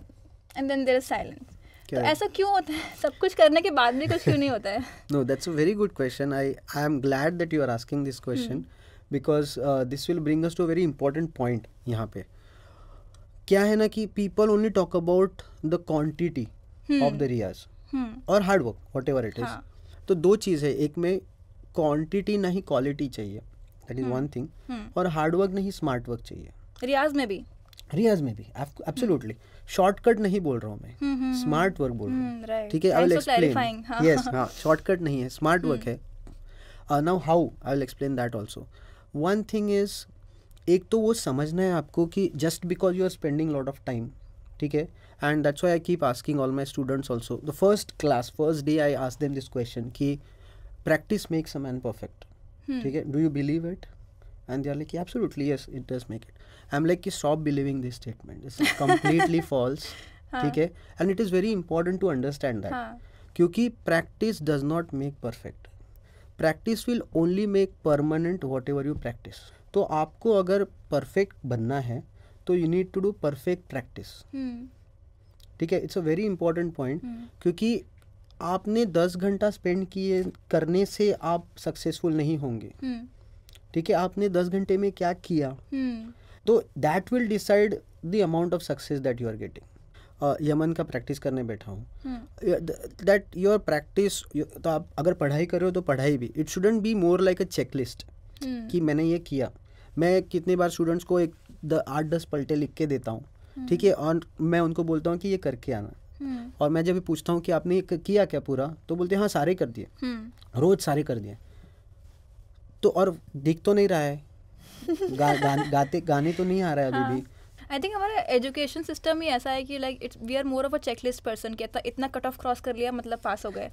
and then there is silence तो ऐसा क्यों होता है सब कुछ करने के बाद भी कुछ क्यों नहीं होता है no that's a very good question I I am glad that you are asking this question because this will bring us to a very important point यहाँ पे क्या है ना कि people only talk about the quantity of the riyaz और hard work whatever it is तो दो चीज़ है एक में क्वांटिटी नहीं क्वालिटी चाहिए दैट इज वन थिंग और हार्डवर्क नहीं स्मार्ट वर्क चाहिए रियाज में भी रियाज में भी एब्सोल्युटली शॉर्टकट नहीं बोल रहा हूँ मैं स्मार्ट हम्म, हम्म, वर्क बोल रहा हूँ हम्म, ठीक है आई विल एक्सप्लेन यस हाँ शॉर्टकट हाँ, नहीं है स्मार्ट वर्क है now how I will explain that also one thing is एक तो वो समझना है आपको कि just because you are spending lot of time ठीक है and that's why I keep asking all my students also the first class first day I ask them this question कि practice makes a man perfect ठीक है do you believe it And they're like, yeah, absolutely, yes, it does make it. I'm like, stop believing this statement. This is completely false. ठीक है and it is very important to understand that क्योंकि practice does not make perfect practice will only make permanent whatever you practice तो आपको अगर perfect बनना है तो you need to do perfect practice ठीक है it's a very important point क्योंकि आपने दस घंटा स्पेंड किए करने से आप सक्सेसफुल नहीं होंगे hmm. ठीक है आपने दस घंटे में क्या किया हम्म। तो that will decide the amount of success that you are getting Yaman का प्रैक्टिस करने बैठा हूँ दैट योर प्रैक्टिस तो आप अगर पढ़ाई करो तो पढ़ाई भी it shouldn't be more like a checklist कि मैंने ये किया मैं कितने बार स्टूडेंट्स को एक द आठ दस पलटे लिख के देता हूँ हम्म। ठीक है और मैं उनको बोलता हूँ कि ये करके आना हम्म। और मैं जब पूछता हूँ कि आपने किया क्या पूरा तो बोलते हैं हाँ सारे कर दिए रोज सारे कर दिए तो और दिख तो नहीं रहा है गा, गा, गाते गाने तो नहीं आ रहा है अभी भी आई हाँ। थिंक हमारा एजुकेशन सिस्टम ही ऐसा है कि like it's we are more of a checklist person कहता इतना कट ऑफ क्रॉस कर लिया मतलब पास हो गए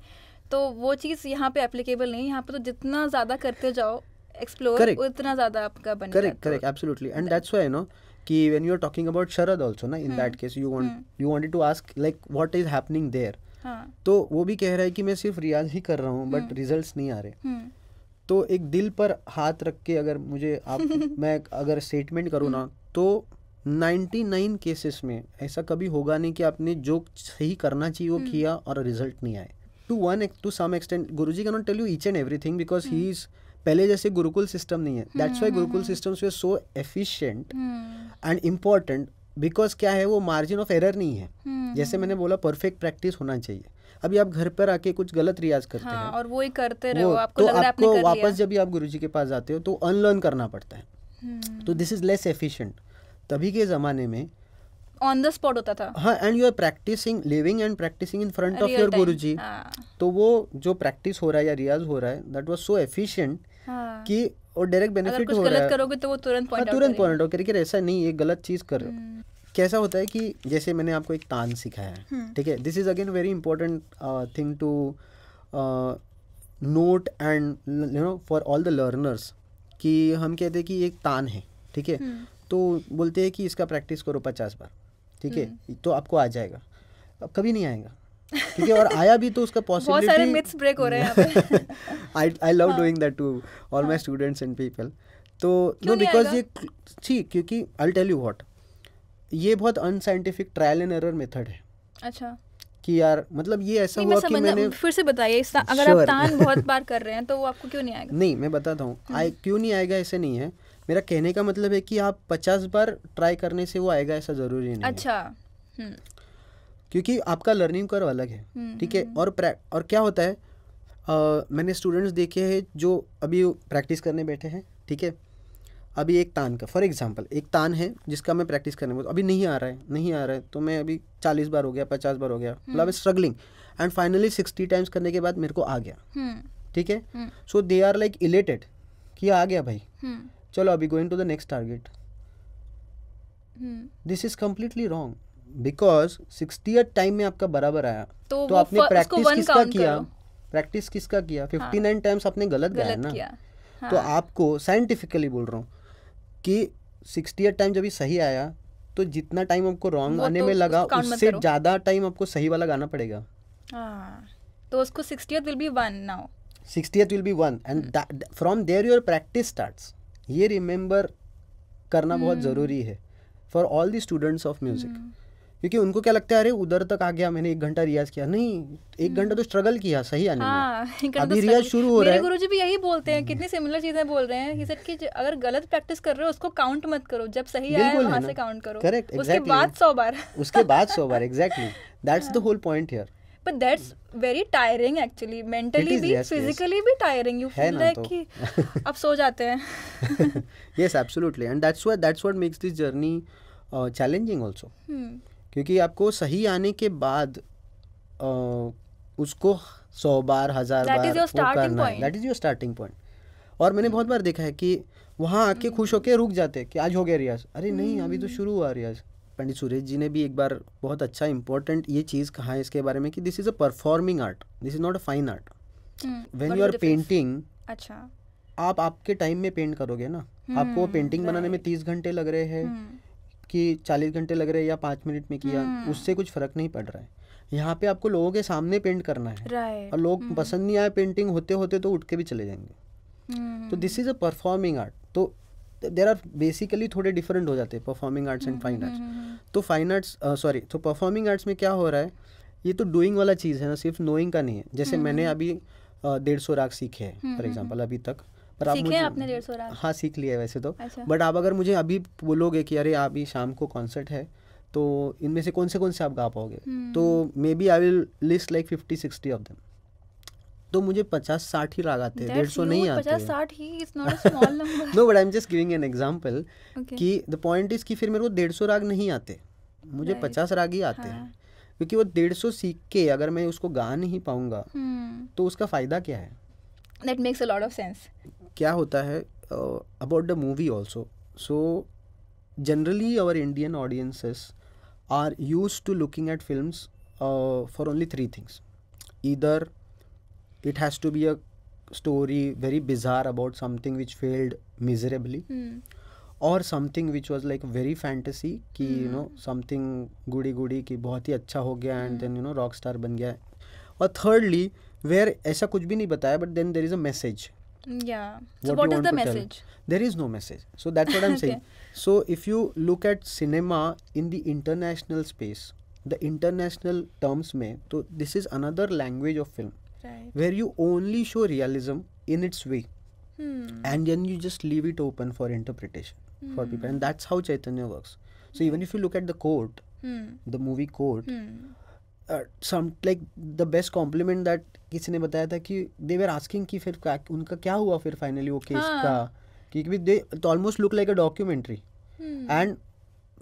तो वो चीज़ यहाँ पे एप्लीकेबल नहीं यहाँ पे तो जितना ज़्यादा करते जाओ एक्सप्लोर उतना ज़्यादा आपका बन correct correct absolutely and that's why no कि when you are talking about Sharad also ना in that case you want you wanted to ask like what is happening there तो वो भी कह रहा है कि मैं सिर्फ रियाज ही कर रहा हूँ बट रिजल्ट hmm. नहीं आ रहे hmm. तो एक दिल पर हाथ रख के अगर मुझे आप मैं अगर स्टेटमेंट करूँ ना तो 99 केसेस में ऐसा कभी होगा नहीं कि आपने जो सही करना चाहिए वो हम्म। किया और रिजल्ट नहीं आए to one to some extent guru ji cannot tell you each and everything because he is पहले जैसे गुरुकुल सिस्टम नहीं है that's hmm, why hmm, gurukul systems were so efficient and important because क्या है वो मार्जिन ऑफ एरर नहीं है जैसे मैंने बोला परफेक्ट प्रैक्टिस होना चाहिए अभी आप घर पर आके कुछ गलत रियाज करते हाँ, हैं और वो ही करते रहो आपको तो लग रहा आपको कर वापस जब आप गुरु के पास जाते हो तो अनलर्न करना पड़ता है हम्म। तो दिस इज लेस एफिशिएंट तभी के ज़माने में ऑन द स्पॉट होता था हाँ and you are practising living and practising in front of your guru ji तो वो जो प्रैक्टिस हो रहा है या रियाज हो रहा है दैट वॉज सो एफिशियंट कि और डायरेक्ट बेनिफिट हो रहा है तो वो तुरंत पॉइंट आउट करेगी ऐसा नहीं ये गलत चीज कर रहे हो कैसा होता है कि जैसे मैंने आपको एक तान सिखाया है हम्म। ठीक है this is again very important thing to note and you know for all the learners कि हम कहते हैं कि एक तान है ठीक है हम्म। तो बोलते हैं कि इसका प्रैक्टिस करो पचास बार ठीक है हम्म। तो आपको आ जाएगा अब कभी नहीं आएगा ठीक है और आया भी तो उसका possibility I I love doing that to all students and people तो नो बिकॉज ये ठीक क्योंकि आई टेल यू व्हाट ये बहुत unscientific trial and error method है अच्छा कि यार मतलब ये ऐसा हुआ कि मैंने फिर से बताइए अगर आप तान बहुत बार कर रहे हैं तो वो आपको क्यों नहीं आएगा नहीं मैं बताता हूँ हम्म। क्यों नहीं आएगा ऐसे नहीं है मेरा कहने का मतलब है कि आप पचास बार ट्राई करने से वो आएगा ऐसा जरूरी नहीं अच्छा हम्म। क्योंकि आपका लर्निंग कर्व अलग है हम्म, ठीक है और और क्या होता है आ, मैंने स्टूडेंट्स देखे हैं जो अभी प्रैक्टिस करने बैठे हैं ठीक है अभी एक तान का फॉर एग्जाम्पल एक तान है जिसका मैं प्रैक्टिस करने में अभी नहीं आ रहा है नहीं आ रहा है तो मैं अभी चालीस बार हो गया पचास बार हो गया हम्म। मतलब struggling and finally sixty times करने के बाद मेरे को आ गया हम्म। ठीक है so they are like elated कि आ गया भाई हम्म। चलो अभी going to the next target this is completely wrong because sixty time में आपका बराबर आया तो, तो आपने प्रैक्टिस किसका किया प्रैक्टिस किसका किया फिफ्टी नाइन टाइम्स आपने गलत, गलत गाया ना तो हाँ. तो आपको साइंटिफिकली बोल रहा हूँ कि सिक्सटी एट टाइम जब ये सही आया तो जितना टाइम आपको रॉन्ग आने तो में लगा उससे ज़्यादा टाइम आपको सही वाला गाना पड़ेगा हाँ, तो उसको will be one now sixtieth will be one and hmm. From there your practice starts ये रिमेंबर करना बहुत हम्म। ज़रूरी है for all the students of music hmm. क्योंकि उनको क्या लगता है अरे उधर तक आ गया मैंने एक घंटा रियाज किया नहीं एक घंटा तो स्ट्रगल किया सही आने हाँ, में अभी रियाज शुरू हो रहा है गुरु जी भी यही बोलते हैं कितनी सिमिलर चीजें बोल रहे हैं सर कि अगर गलत प्रैक्टिस कर रहे हो उसको काउंट मत करो जब सही आया वहां से काउंट करो करेक्ट उसके बाद सौ बार उसके बाद सौ बार exactly that's the whole point here but that's very tiring actually mentally भी फिजिकली भी टायरिंग यू फील लाइक कि अब सो जाते हैं yes absolutely and that's what that's what makes this journey challenging also क्योंकि आपको सही आने के बाद उसको सौ बार हज़ार बार वो करना है that is your starting point और मैंने बहुत बार देखा है कि वहाँ आके hmm. खुश होके रुक जाते कि आज हो गया रियाज अरे नहीं अभी तो hmm. शुरू हुआ रियाज पंडित सुरेश जी ने भी एक बार बहुत अच्छा इंपॉर्टेंट ये चीज़ कहा है इसके बारे में कि this is a performing art this is not a fine art when you are painting अच्छा आप आपके टाइम में पेंट करोगे ना आपको पेंटिंग hmm. बनाने में तीस घंटे लग रहे हैं कि चालीस घंटे लग रहे हैं या पाँच मिनट में किया हम्म। उससे कुछ फर्क नहीं पड़ रहा है यहाँ पे आपको लोगों के सामने पेंट करना है और लोग हम्म। पसंद नहीं आए पेंटिंग होते होते तो उठ के भी चले जाएंगे हम्म। तो this is a performing art तो देर आर बेसिकली थोड़े डिफरेंट हो जाते हैं performing arts and fine arts तो फाइन आर्ट्स सॉरी तो परफॉर्मिंग आर्ट्स में क्या हो रहा है ये तो डूइंग वाला चीज़ है ना सिर्फ नोइंग का नहीं है जैसे मैंने अभी डेढ़ सौ राग सीखे हैं फॉर एग्जाम्पल अभी तक पर आप मुझे आपने डेढ़ सौ हाँ सीख लिया वैसे तो अच्छा। बट आप अगर मुझे अभी बोलोगे कि अरे अभी शाम को कॉन्सर्ट है तो इनमें से कौन से कौन से आप गा पाओगे हम्म। तो maybe I will list like fifty sixty of them तो मुझे पचास साठ ही राग आते हैं डेढ़ सौ नहीं आते no but I am just giving an example कि द पॉइंट इज कि फिर मेरे को डेढ़ सौ राग नहीं आते मुझे right. पचास राग ही आते हैं हाँ। क्योंकि वो डेढ़ सौ सीख के अगर मैं उसको गा नहीं पाऊंगा hmm. तो उसका फायदा क्या है That makes a lot of sense. क्या होता है about the movie also so generally our Indian audiences are use to looking at film for only three things इधर it has to be a story very bizarre about something which failed miserably और something which was like very fantasy कि you know something goody goody कि बहुत ही अच्छा हो गया and then you know rock star बन गया और थर्डली वेयर ऐसा कुछ भी नहीं बताया but then there is a message yeah what so what is the message tell. there is no message so that's what i'm okay. saying so if you look at cinema in the international space the international terms may so this is another language of film right. where you only show realism in its way hmm. and then you just leave it open for interpretation hmm. for people and hmm. that's how chaitanya works so hmm. even if you look at the court hmm. the movie court some like the best compliment that किसी ने बताया था कि they were asking कि फिर क्या उनका क्या हुआ फिर फाइनली वो केस हाँ. का क्योंकि they almost look like a documentary and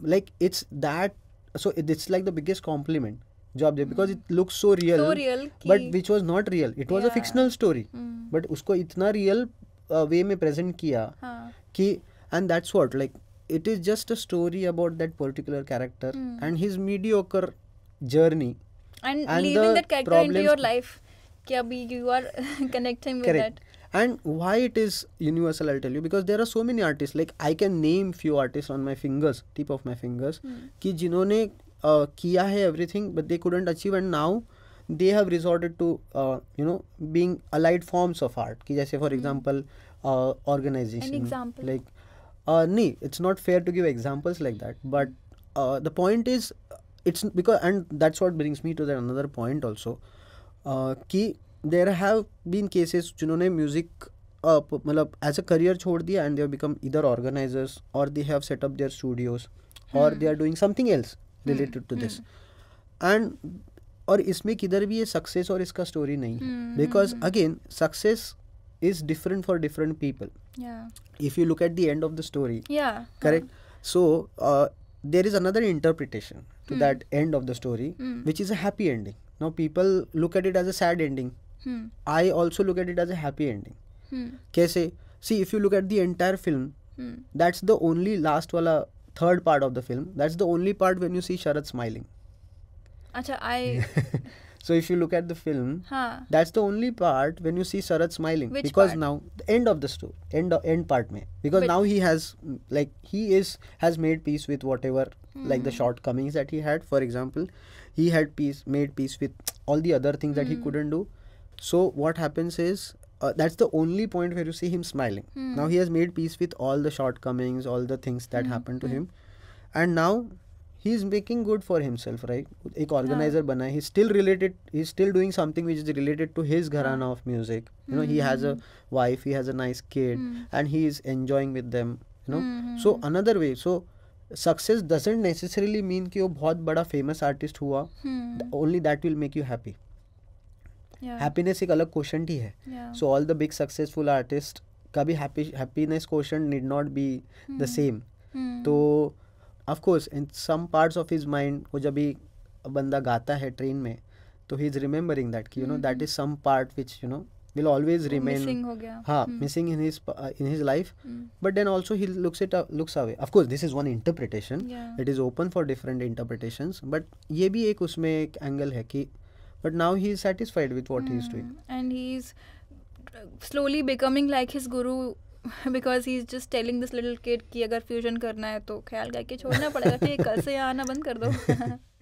like it's that so it's like the biggest compliment job they because it look so real but which was not real it was a fictional story but उसको इतना real way uh, में present किया हाँ। कि and that's what like it is just a story about that particular character and his mediocre journey and, and leaving that character into your life Abhi, you are connecting with Correct. that and why it is universal i'll tell you because there are so many artists like i can name few artists on my fingers tip of my fingers hmm. ki jinhone uh, kiya hai everything but they couldn't achieve and now they have resorted to uh, you know being allied forms of art ki jaise for hmm. example uh, organization An example. like uh, it's not fair to give examples like that but uh, the point is it's because and that's what brings me to that another point also key uh, there have been cases You jinhone music uh, matlab, as a career chhod and they have become either organizers or they have set up their studios or hmm. they are doing something else hmm. related to hmm. this hmm. and और इसमें किधर भी ये success और इसका story नहीं है because again success is different for different people if you look at the end of the story correct so there is another interpretation to mm. that end of the story, mm. which is a happy ending. Now, people look at it as a sad ending. Mm. I also look at it as a happy ending. Hmm. Kaise? See, if you look at the entire film, hmm. that's the only last wala third part of the film. That's the only part when you see Sharad smiling. Acha, I. so if you look at the film, that's the only part when you see Sharad smiling Which because part? now the end of the story, end end part mein because now he has like he is has made peace with whatever mm like the hmm. shortcomings that he had for example he had peace made peace with all the other things mm. that he hmm. couldn't do so what happens is uh, that's the only point where you see him smiling mm. now he has made peace with all the shortcomings all the things that mm. happened to hmm. him and now he's making good for himself right एक organizer बना है he's still related he's still doing something which is related to his gharana of music you know he has a wife he has a nice kid and he is enjoying with them you know so another way so success doesn't necessarily mean कि वो बहुत बड़ा famous artist हुआ only that will make you happy happiness एक अलग question ही है so all the big successful artist का भी happiness question need not be the same तो of course in some parts of his mind वो जब भी बंदा गाता है ट्रेन में तो ही इज रिमेंबरिंग दैट कि you know that is some part which you know will always oh, remain missing ho gaya. Ha, hmm. missing in his uh, in his life hmm. but then also he looks it uh, looks away of course this is one interpretation yeah. it is open for different interpretations but ye bhi ek usme ek angle hai ki but now he is satisfied with what hmm. he is doing and he is slowly becoming like his guru because he is just telling this little kid कि अगर fusion करना है तो ख्याल करके छोड़ना पड़ेगा ठीक कल से यहाँ आना बंद कर दो